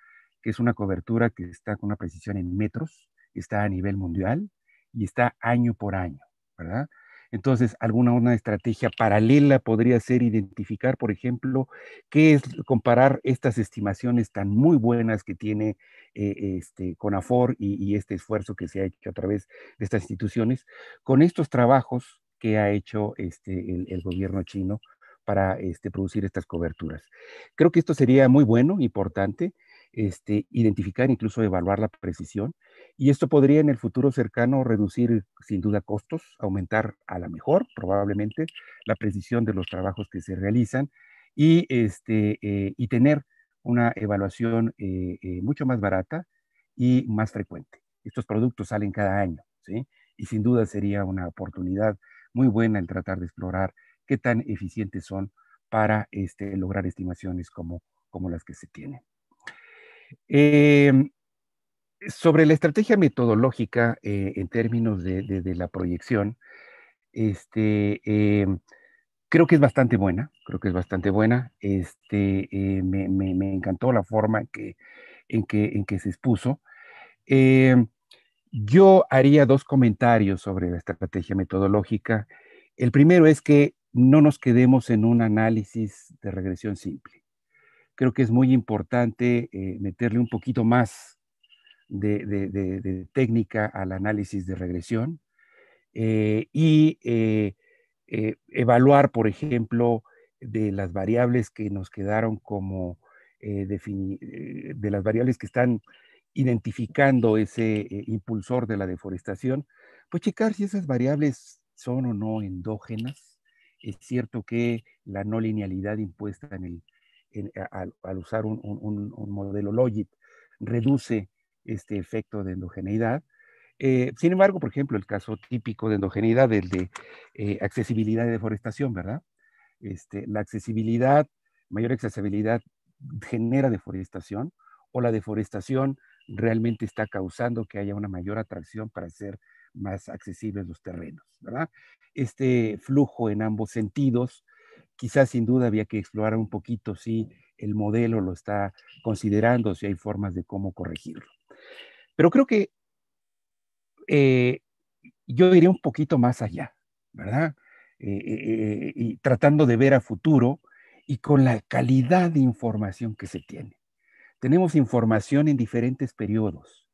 que es una cobertura que está con una precisión en metros, está a nivel mundial y está año por año, ¿verdad? Entonces, alguna una estrategia paralela podría ser identificar, por ejemplo, qué es comparar estas estimaciones tan muy buenas que tiene eh, este, CONAFOR y, este esfuerzo que se ha hecho a través de estas instituciones con estos trabajos que ha hecho este, el, gobierno chino para este, producir estas coberturas. Creo que esto sería muy bueno, importante este, identificar, incluso evaluar la precisión. Y esto podría en el futuro cercano reducir sin duda costos, aumentar a la mejor probablemente la precisión de los trabajos que se realizan y, este, eh, y tener una evaluación eh, eh, mucho más barata y más frecuente. Estos productos salen cada año, ¿sí? Y sin duda sería una oportunidad muy buena el tratar de explorar qué tan eficientes son para este, lograr estimaciones como, como las que se tienen. Eh, sobre la estrategia metodológica eh, en términos de, la proyección, este, eh, creo que es bastante buena, creo que es bastante buena. Este, me, encantó la forma que, en que se expuso. yo haría dos comentarios sobre la estrategia metodológica. El primero es que no nos quedemos en un análisis de regresión simple creo que es muy importante eh, meterle un poquito más de, técnica al análisis de regresión eh, y eh, evaluar, por ejemplo, de las variables que nos quedaron como de las variables que están identificando ese impulsor de la deforestación, pues checar si esas variables son o no endógenas. Es cierto que la no linealidad impuesta en el al, usar un, modelo Logit, reduce este efecto de endogeneidad. Eh, sin embargo, por ejemplo, el caso típico de endogeneidad, el de eh, accesibilidad y deforestación, ¿verdad? Este, la accesibilidad, mayor accesibilidad genera deforestación o la deforestación realmente está causando que haya una mayor atracción para ser más accesibles los terrenos, ¿verdad? Este flujo en ambos sentidos quizás sin duda había que explorar un poquito si el modelo lo está considerando, si hay formas de cómo corregirlo. Pero creo que eh, yo iré un poquito más allá, ¿verdad? Eh, eh, y tratando de ver a futuro y con la calidad de información que se tiene. Tenemos información en diferentes periodos.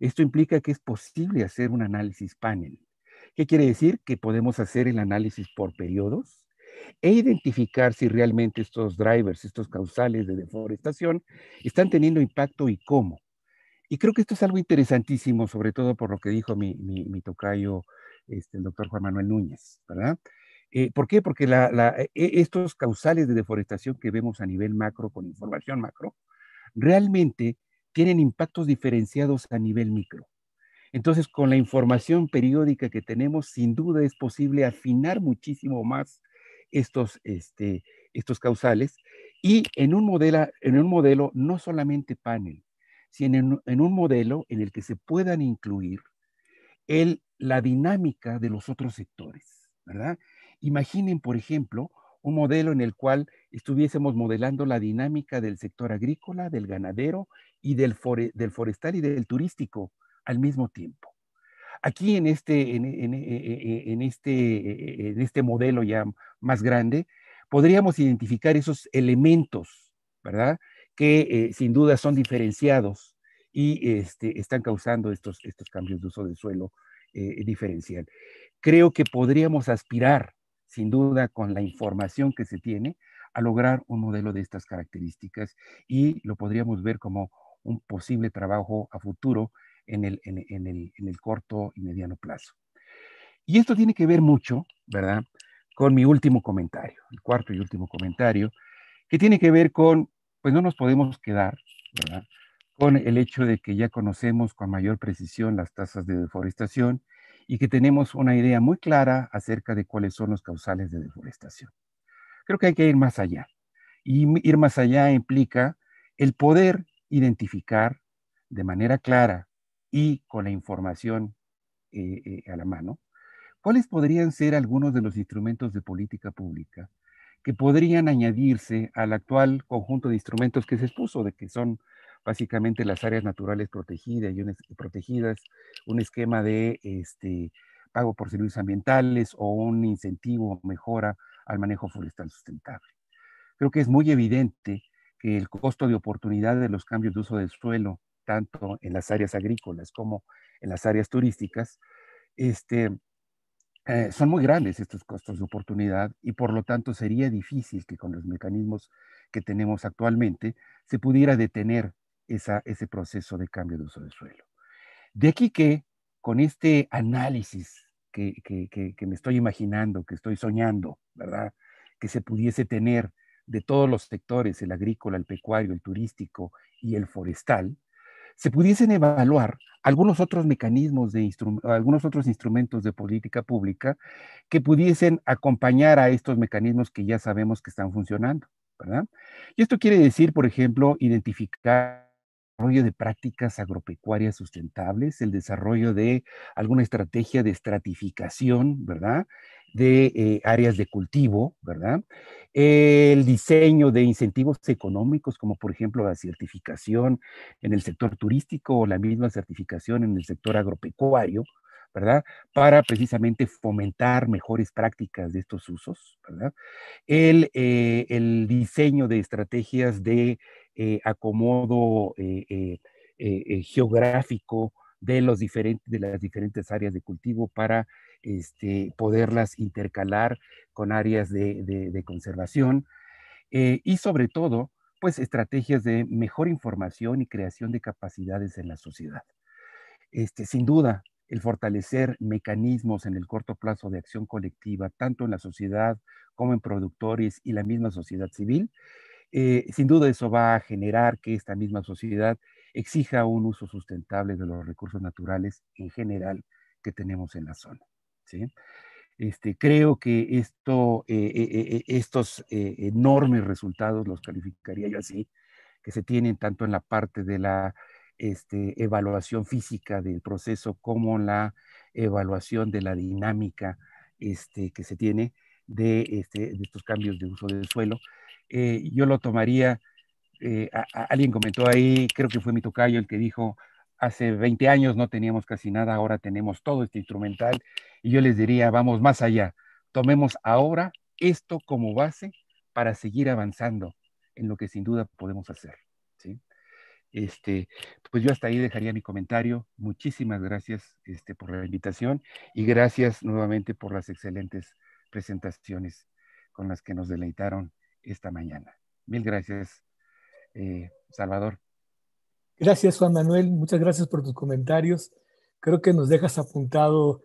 Esto implica que es posible hacer un análisis panel. ¿Qué quiere decir? Que podemos hacer el análisis por periodos, e identificar si realmente estos drivers, estos causales de deforestación, están teniendo impacto y cómo. Y creo que esto es algo interesantísimo, sobre todo por lo que dijo mi, tocayo, este, el doctor Juan Manuel Núñez, ¿verdad? Eh, ¿Por qué? Porque e, e, estos causales de deforestación que vemos a nivel macro, con información macro, realmente tienen impactos diferenciados a nivel micro. Entonces, con la información periódica que tenemos, sin duda es posible afinar muchísimo más estos, este, estos causales y en un, modelo, en un modelo no solamente panel, sino en, un modelo en el que se puedan incluir la dinámica de los otros sectores, Imaginen, por ejemplo, un modelo en el cual estuviésemos modelando la dinámica del sector agrícola, del ganadero y del, del forestal y del turístico al mismo tiempo. Aquí este, este, en este, modelo ya más grande, podríamos identificar esos elementos, ¿verdad? Que eh, sin duda son diferenciados y este, están causando estos, cambios de uso del suelo eh, diferencial. Creo que podríamos aspirar, sin duda, con la información que se tiene, a lograr un modelo de estas características y lo podríamos ver como un posible trabajo a futuro en el, en, en, el, en el corto y mediano plazo. Y esto tiene que ver mucho, ¿verdad? Con mi último comentario, el cuarto y último comentario, que tiene que ver con, pues no nos podemos quedar, ¿verdad? Con el hecho de que ya conocemos con mayor precisión las tasas de deforestación y que tenemos una idea muy clara acerca de cuáles son los causales de deforestación. Creo que hay que ir más allá. Y ir más allá implica el poder identificar de manera clara y con la información eh, eh, a la mano, ¿cuáles podrían ser algunos de los instrumentos de política pública que podrían añadirse al actual conjunto de instrumentos que se expuso, de que son básicamente las áreas naturales protegidas, un, protegidas, un esquema de este, pago por servicios ambientales o un incentivo o mejora al manejo forestal sustentable? Creo que es muy evidente que el costo de oportunidad de los cambios de uso del suelo tanto en las áreas agrícolas como en las áreas turísticas, este, eh, son muy grandes estos costos de oportunidad y por lo tanto sería difícil que con los mecanismos que tenemos actualmente se pudiera detener esa, ese proceso de cambio de uso de suelo. De aquí que con este análisis que, que, que, que, me estoy imaginando, que estoy soñando, ¿verdad? Que se pudiese tener de todos los sectores, el agrícola, el pecuario, el turístico y el forestal, se pudiesen evaluar algunos otros mecanismos de algunos otros instrumentos de política pública que pudiesen acompañar a estos mecanismos que ya sabemos que están funcionando, ¿verdad? Y esto quiere decir, por ejemplo, identificar desarrollo de prácticas agropecuarias sustentables, el desarrollo de alguna estrategia de estratificación, ¿verdad? De eh, áreas de cultivo, ¿verdad? El diseño de incentivos económicos, como por ejemplo la certificación en el sector turístico o la misma certificación en el sector agropecuario, ¿verdad? Para precisamente fomentar mejores prácticas de estos usos, ¿verdad? el eh, diseño de estrategias de eh, acomodo eh, eh, geográfico de, los diferentes, de las diferentes áreas de cultivo para este, poderlas intercalar con áreas de, de conservación y sobre todo, pues estrategias de mejor información y creación de capacidades en la sociedad. Este, sin duda, el fortalecer mecanismos en el corto plazo de acción colectiva, tanto en la sociedad como en productores y la misma sociedad civil, eh, sin duda eso va a generar que esta misma sociedad exija un uso sustentable de los recursos naturales en general que tenemos en la zona. Este, creo que esto, eh, eh, estos enormes resultados, los calificaría yo así, que se tienen tanto en la parte de la este, evaluación física del proceso como la evaluación de la dinámica este, que se tiene de este, estos cambios de uso del suelo, eh, yo lo tomaría, eh, alguien comentó ahí, creo que fue mi tocayo el que dijo, hace 20 años no teníamos casi nada, ahora tenemos todo este instrumental, y yo les diría, vamos más allá, tomemos ahora esto como base para seguir avanzando en lo que sin duda podemos hacer. Este, pues yo hasta ahí dejaría mi comentario. Muchísimas gracias este, por la invitación y gracias nuevamente por las excelentes presentaciones con las que nos deleitaron esta mañana. Mil gracias, eh, Salvador. Gracias, Juan Manuel. Muchas gracias por tus comentarios. Creo que nos dejas apuntado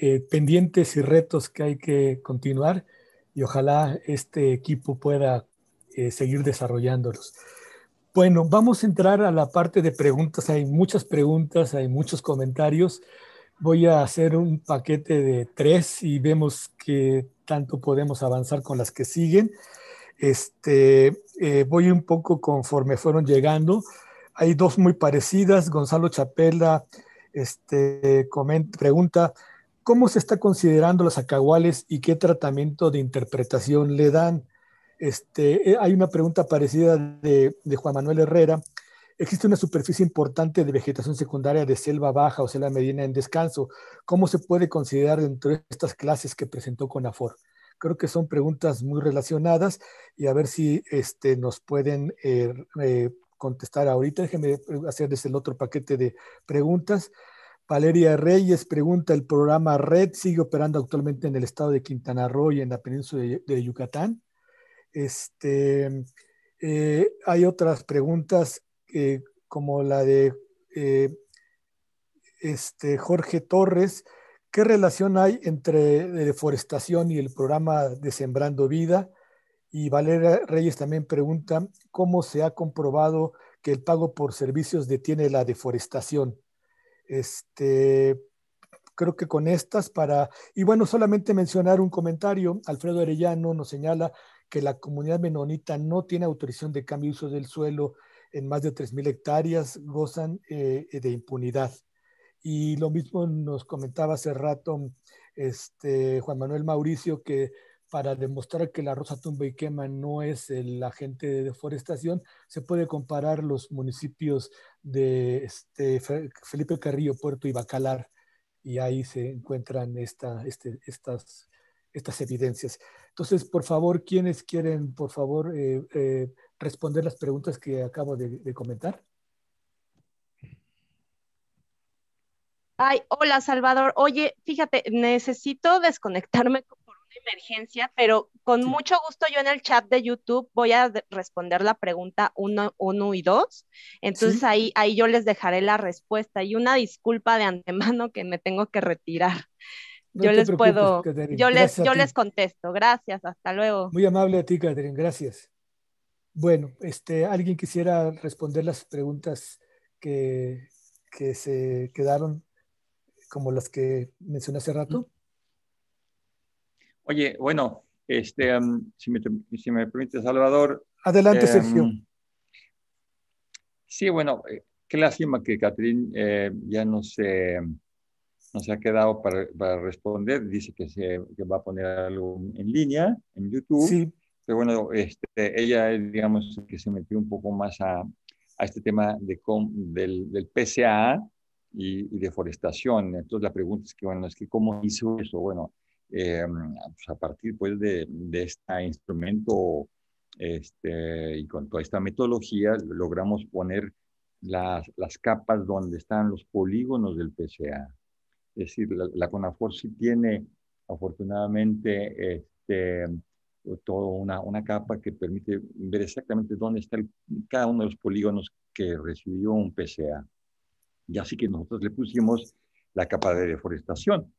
eh, pendientes y retos que hay que continuar y ojalá este equipo pueda eh, seguir desarrollándolos. Bueno, vamos a entrar a la parte de preguntas. Hay muchas preguntas, hay muchos comentarios. Voy a hacer un paquete de tres y vemos que tanto podemos avanzar con las que siguen. Este, eh, voy un poco conforme fueron llegando. Hay dos muy parecidas. Gonzalo Chapela este, pregunta, ¿cómo se está considerando los acahuales y qué tratamiento de interpretación le dan? Este, eh, hay una pregunta parecida de Juan Manuel Herrera Existe una superficie importante de vegetación secundaria de selva baja o selva mediana en descanso. ¿Cómo se puede considerar dentro de estas clases que presentó con Afor? Creo que son preguntas muy relacionadas y a ver si este, nos pueden eh, eh, contestar ahorita. Déjenme eh, hacerles el otro paquete de preguntas. Valeria Reyes pregunta, ¿el programa RED sigue operando actualmente en el estado de Quintana Roo y en la península de, Yucatán? Este, hay otras preguntas eh, como la de eh, este Jorge Torres. ¿Qué relación hay entre eh, deforestación y el programa de Sembrando Vida? Y Valera Reyes también pregunta, ¿cómo se ha comprobado que el pago por servicios detiene la deforestación? Este, creo que con estas para... Y bueno, solamente mencionar un comentario. Alfredo Arellano nos señala que la comunidad menonita no tiene autorización de cambio de uso del suelo en más de 3.000 hectáreas gozan eh, de impunidad. Y lo mismo nos comentaba hace rato este, Juan Manuel Mauricio que para demostrar que la rosa tumba y quema no es el agente de deforestación, se puede comparar los municipios de este, Felipe Carrillo, Puerto y Bacalar, y ahí se encuentran este, estas, estas evidencias. Entonces, por favor, quienes quieren, por favor, eh, eh, responder las preguntas que acabo de, comentar? Ay, hola Salvador. Oye, fíjate, necesito desconectarme por una emergencia, pero con mucho gusto yo en el chat de YouTube voy a responder la pregunta 1 y 2. Entonces ahí, ahí yo les dejaré la respuesta y una disculpa de antemano que me tengo que retirar. yo les puedo, yo les, yo les contesto. Gracias, hasta luego. Muy amable a ti, Catherine, gracias. Bueno, este, ¿alguien quisiera responder las preguntas que, se quedaron como las que mencioné hace rato? Oye, bueno, este, si, me, permite, Salvador. Adelante, em, Sergio. Sí, bueno, eh, qué lástima que Catherine eh, ya no se, no se ha quedado para, responder. Dice que, se, que va a poner algo en línea, en YouTube. Sí, pero bueno, este, ella, digamos, que se metió un poco más a, este tema de, del, del PCA y, deforestación. Entonces la pregunta es que, bueno, es que ¿cómo hizo eso? Bueno, eh, pues a partir pues, de, este instrumento este, y con toda esta metodología logramos poner las, capas donde están los polígonos del PCA. Es decir, la CONAFOR sí tiene afortunadamente este, toda una, una, capa que permite ver exactamente dónde está cada uno de los polígonos que recibió un PCA. Y así que nosotros le pusimos la capa de deforestación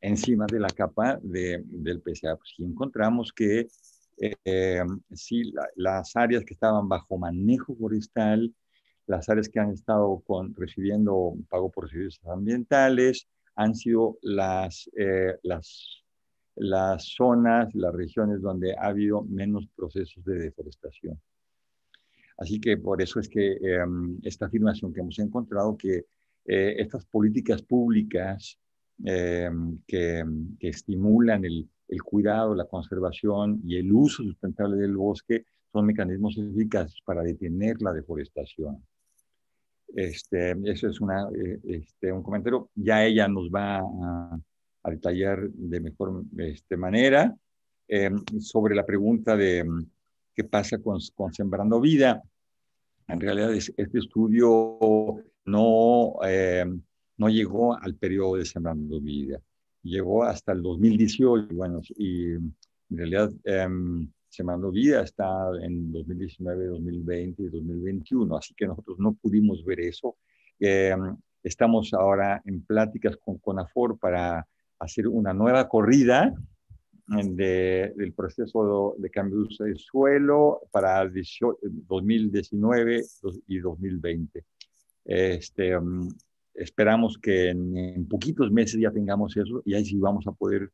encima de la capa de, del PCA. Pues, y encontramos que eh, sí, las áreas que estaban bajo manejo forestal, las áreas que han estado con, recibiendo pago por servicios ambientales, han sido las, eh, las las zonas, las regiones donde ha habido menos procesos de deforestación. Así que por eso es que em, esta afirmación que hemos encontrado, que eh, estas políticas públicas em, que, que, estimulan el, el, cuidado, la conservación y el uso sustentable del bosque son mecanismos eficaces para detener la deforestación. Este, eso es una, eh, este, un comentario. Ya ella nos va a al de mejor este, manera. Em, sobre la pregunta de em, qué pasa con, Sembrando Vida, en realidad este estudio no, em, no llegó al periodo de Sembrando Vida, llegó hasta el 2018, bueno, y en realidad Sembrando Vida está en 2019, 2020 y 2021, así que nosotros no pudimos ver eso. estamos ahora en pláticas con CONAFOR para hacer una nueva corrida del proceso de cambio de suelo para 2019 y 2020. Este, mm, esperamos que en, poquitos meses ya tengamos eso y ahí sí vamos a poder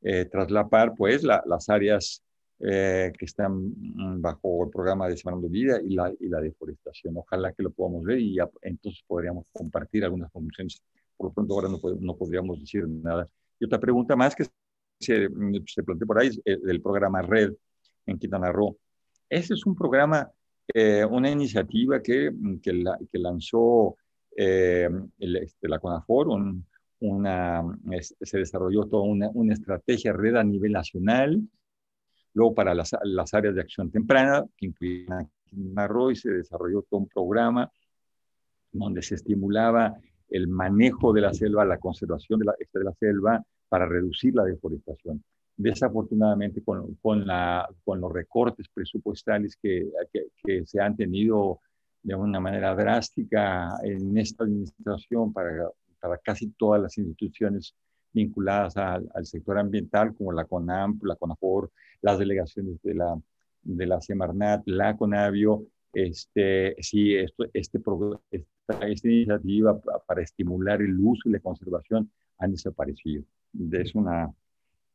eh, traslapar pues las áreas eh, que están mm, bajo el programa de de Vida y la, y la deforestación. Ojalá que lo podamos ver y entonces podríamos compartir algunas conclusiones. Por lo pronto ahora no, no podríamos decir nada y otra pregunta más que se, mm, se por ahí eh, del programa Red en Quintana Roo. Ese es un programa, eh, una iniciativa que, mm, que, lanzó eh, este, la CONAFOR, una, se desarrolló toda una, estrategia red a nivel nacional, luego para las, las áreas de acción temprana, que incluían Quintana Roo, y se desarrolló todo un programa donde se estimulaba el manejo de la selva, la conservación de la, este, de la selva para reducir la deforestación. Desafortunadamente, con, con, la, con los recortes presupuestales que, que, se han tenido de una manera drástica en esta administración para, para casi todas las instituciones vinculadas al, sector ambiental, como la CONAMP, la CONAFOR, las delegaciones de la, de la Semarnat, la CONAVIO, este, sí, esto, este, esta, esta iniciativa para estimular el uso y la conservación han desaparecido. Es una,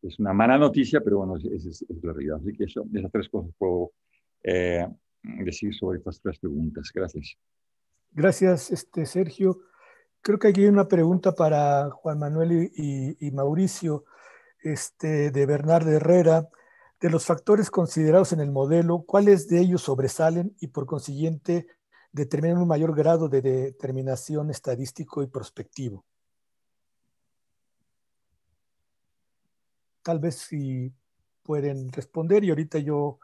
es una mala noticia, pero bueno, es, es, la realidad. Así que eso, esas tres cosas puedo eh, decir sobre estas tres preguntas. Gracias. Gracias, este, Sergio. Creo que aquí hay una pregunta para Juan Manuel y, y Mauricio este, de Bernardo Herrera de los factores considerados en el modelo, ¿cuáles de ellos sobresalen y por consiguiente determinan un mayor grado de determinación estadístico y prospectivo? Tal vez si pueden responder y ahorita yo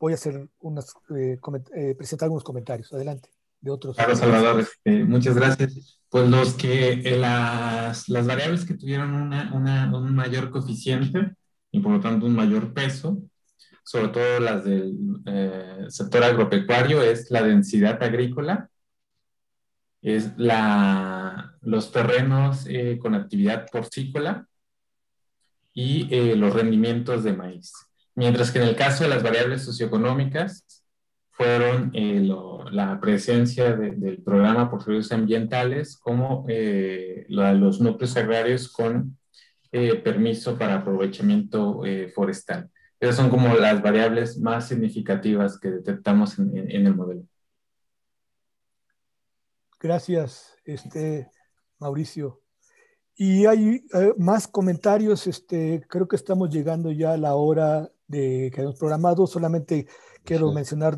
voy a hacer unas, eh, eh, presentar algunos comentarios. Adelante. De otros. Salvador, este, muchas gracias. Pues los que eh, las, variables que tuvieron un mayor coeficiente y por lo tanto un mayor peso, sobre todo las del eh, sector agropecuario, es la densidad agrícola, es la, los terrenos eh, con actividad porcícola y eh, los rendimientos de maíz. Mientras que en el caso de las variables socioeconómicas, fueron la presencia del programa por servicios ambientales como los núcleos agrarios con eh, permiso para aprovechamiento eh, forestal. Esas son como las variables más significativas que detectamos en, el modelo. Gracias, este, Mauricio. Y hay eh, más comentarios, este, creo que estamos llegando ya a la hora de que hemos programado, solamente quiero mencionar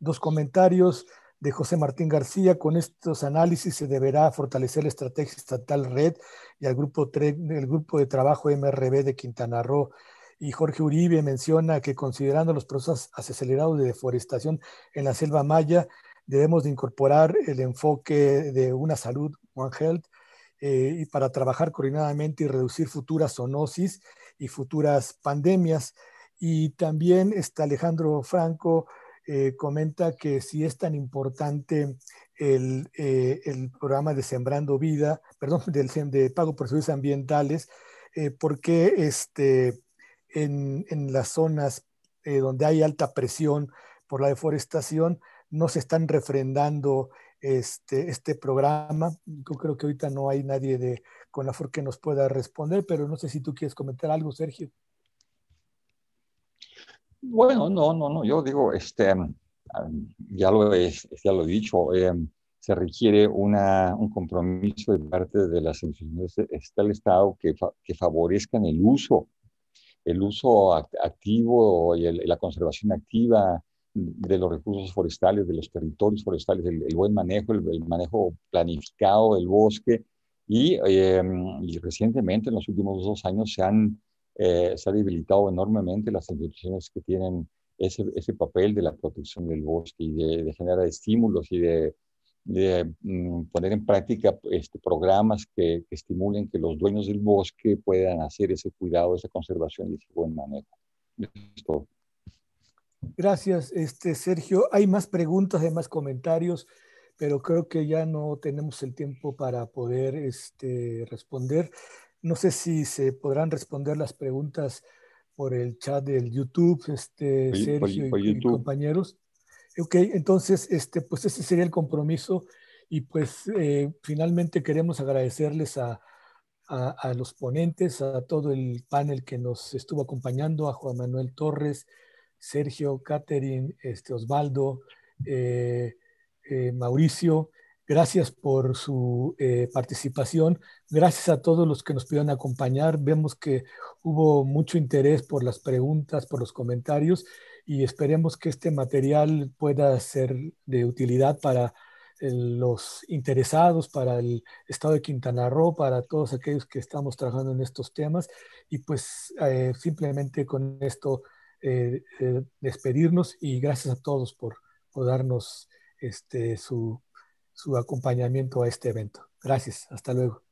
dos comentarios de José Martín García. Con estos análisis se deberá fortalecer la estrategia estatal Red y al grupo, el grupo de trabajo MRB de Quintana Roo. Y Jorge Uribe menciona que considerando los procesos acelerados de deforestación en la selva maya, debemos de incorporar el enfoque de una salud, One Health, eh, y para trabajar coordinadamente y reducir futuras zoonosis y futuras pandemias. Y también está Alejandro Franco eh, comenta que si es tan importante el, eh, programa de Sembrando Vida, perdón, del, de pago por servicios ambientales, eh, porque este, en, las zonas donde hay alta presión por la deforestación no se están refrendando este, este programa. Yo creo que ahorita no hay nadie de Conafor que nos pueda responder, pero no sé si tú quieres comentar algo, Sergio. Bueno, no, no, no, yo digo, este, ya, lo he, ya lo he dicho, em, se requiere una, un compromiso de parte de las instituciones este, del Estado que, que favorezcan el uso, el uso activo y la conservación activa de los recursos forestales, de los territorios forestales, el, buen manejo, el, manejo planificado del bosque. Em, y, recientemente, en los últimos dos años, se han eh, se ha debilitado enormemente las instituciones que tienen ese, ese papel de la protección del bosque y de, generar estímulos y de, mm, poner en práctica este, programas que, estimulen que los dueños del bosque puedan hacer ese cuidado, esa conservación y ese buen manejo. Gracias, este, Sergio. Hay más preguntas, hay más comentarios pero creo que ya no tenemos el tiempo para poder este, responder. No sé si se podrán responder las preguntas por el chat del YouTube, este, Sergio y, compañeros. Ok, entonces, este, pues ese sería el compromiso y pues eh, finalmente queremos agradecerles a, los ponentes, a todo el panel que nos estuvo acompañando, a Juan Manuel Torres, Sergio, Catherine, este, Osvaldo, eh, eh, Mauricio, Gracias por su eh, participación. Gracias a todos los que nos pudieron acompañar. Vemos que hubo mucho interés por las preguntas, por los comentarios y esperemos que este material pueda ser de utilidad para eh, los interesados, para el estado de Quintana Roo, para todos aquellos que estamos trabajando en estos temas. Y pues eh, simplemente con esto despedirnos y gracias a todos por, por darnos este, su su acompañamiento a este evento. Gracias, hasta luego.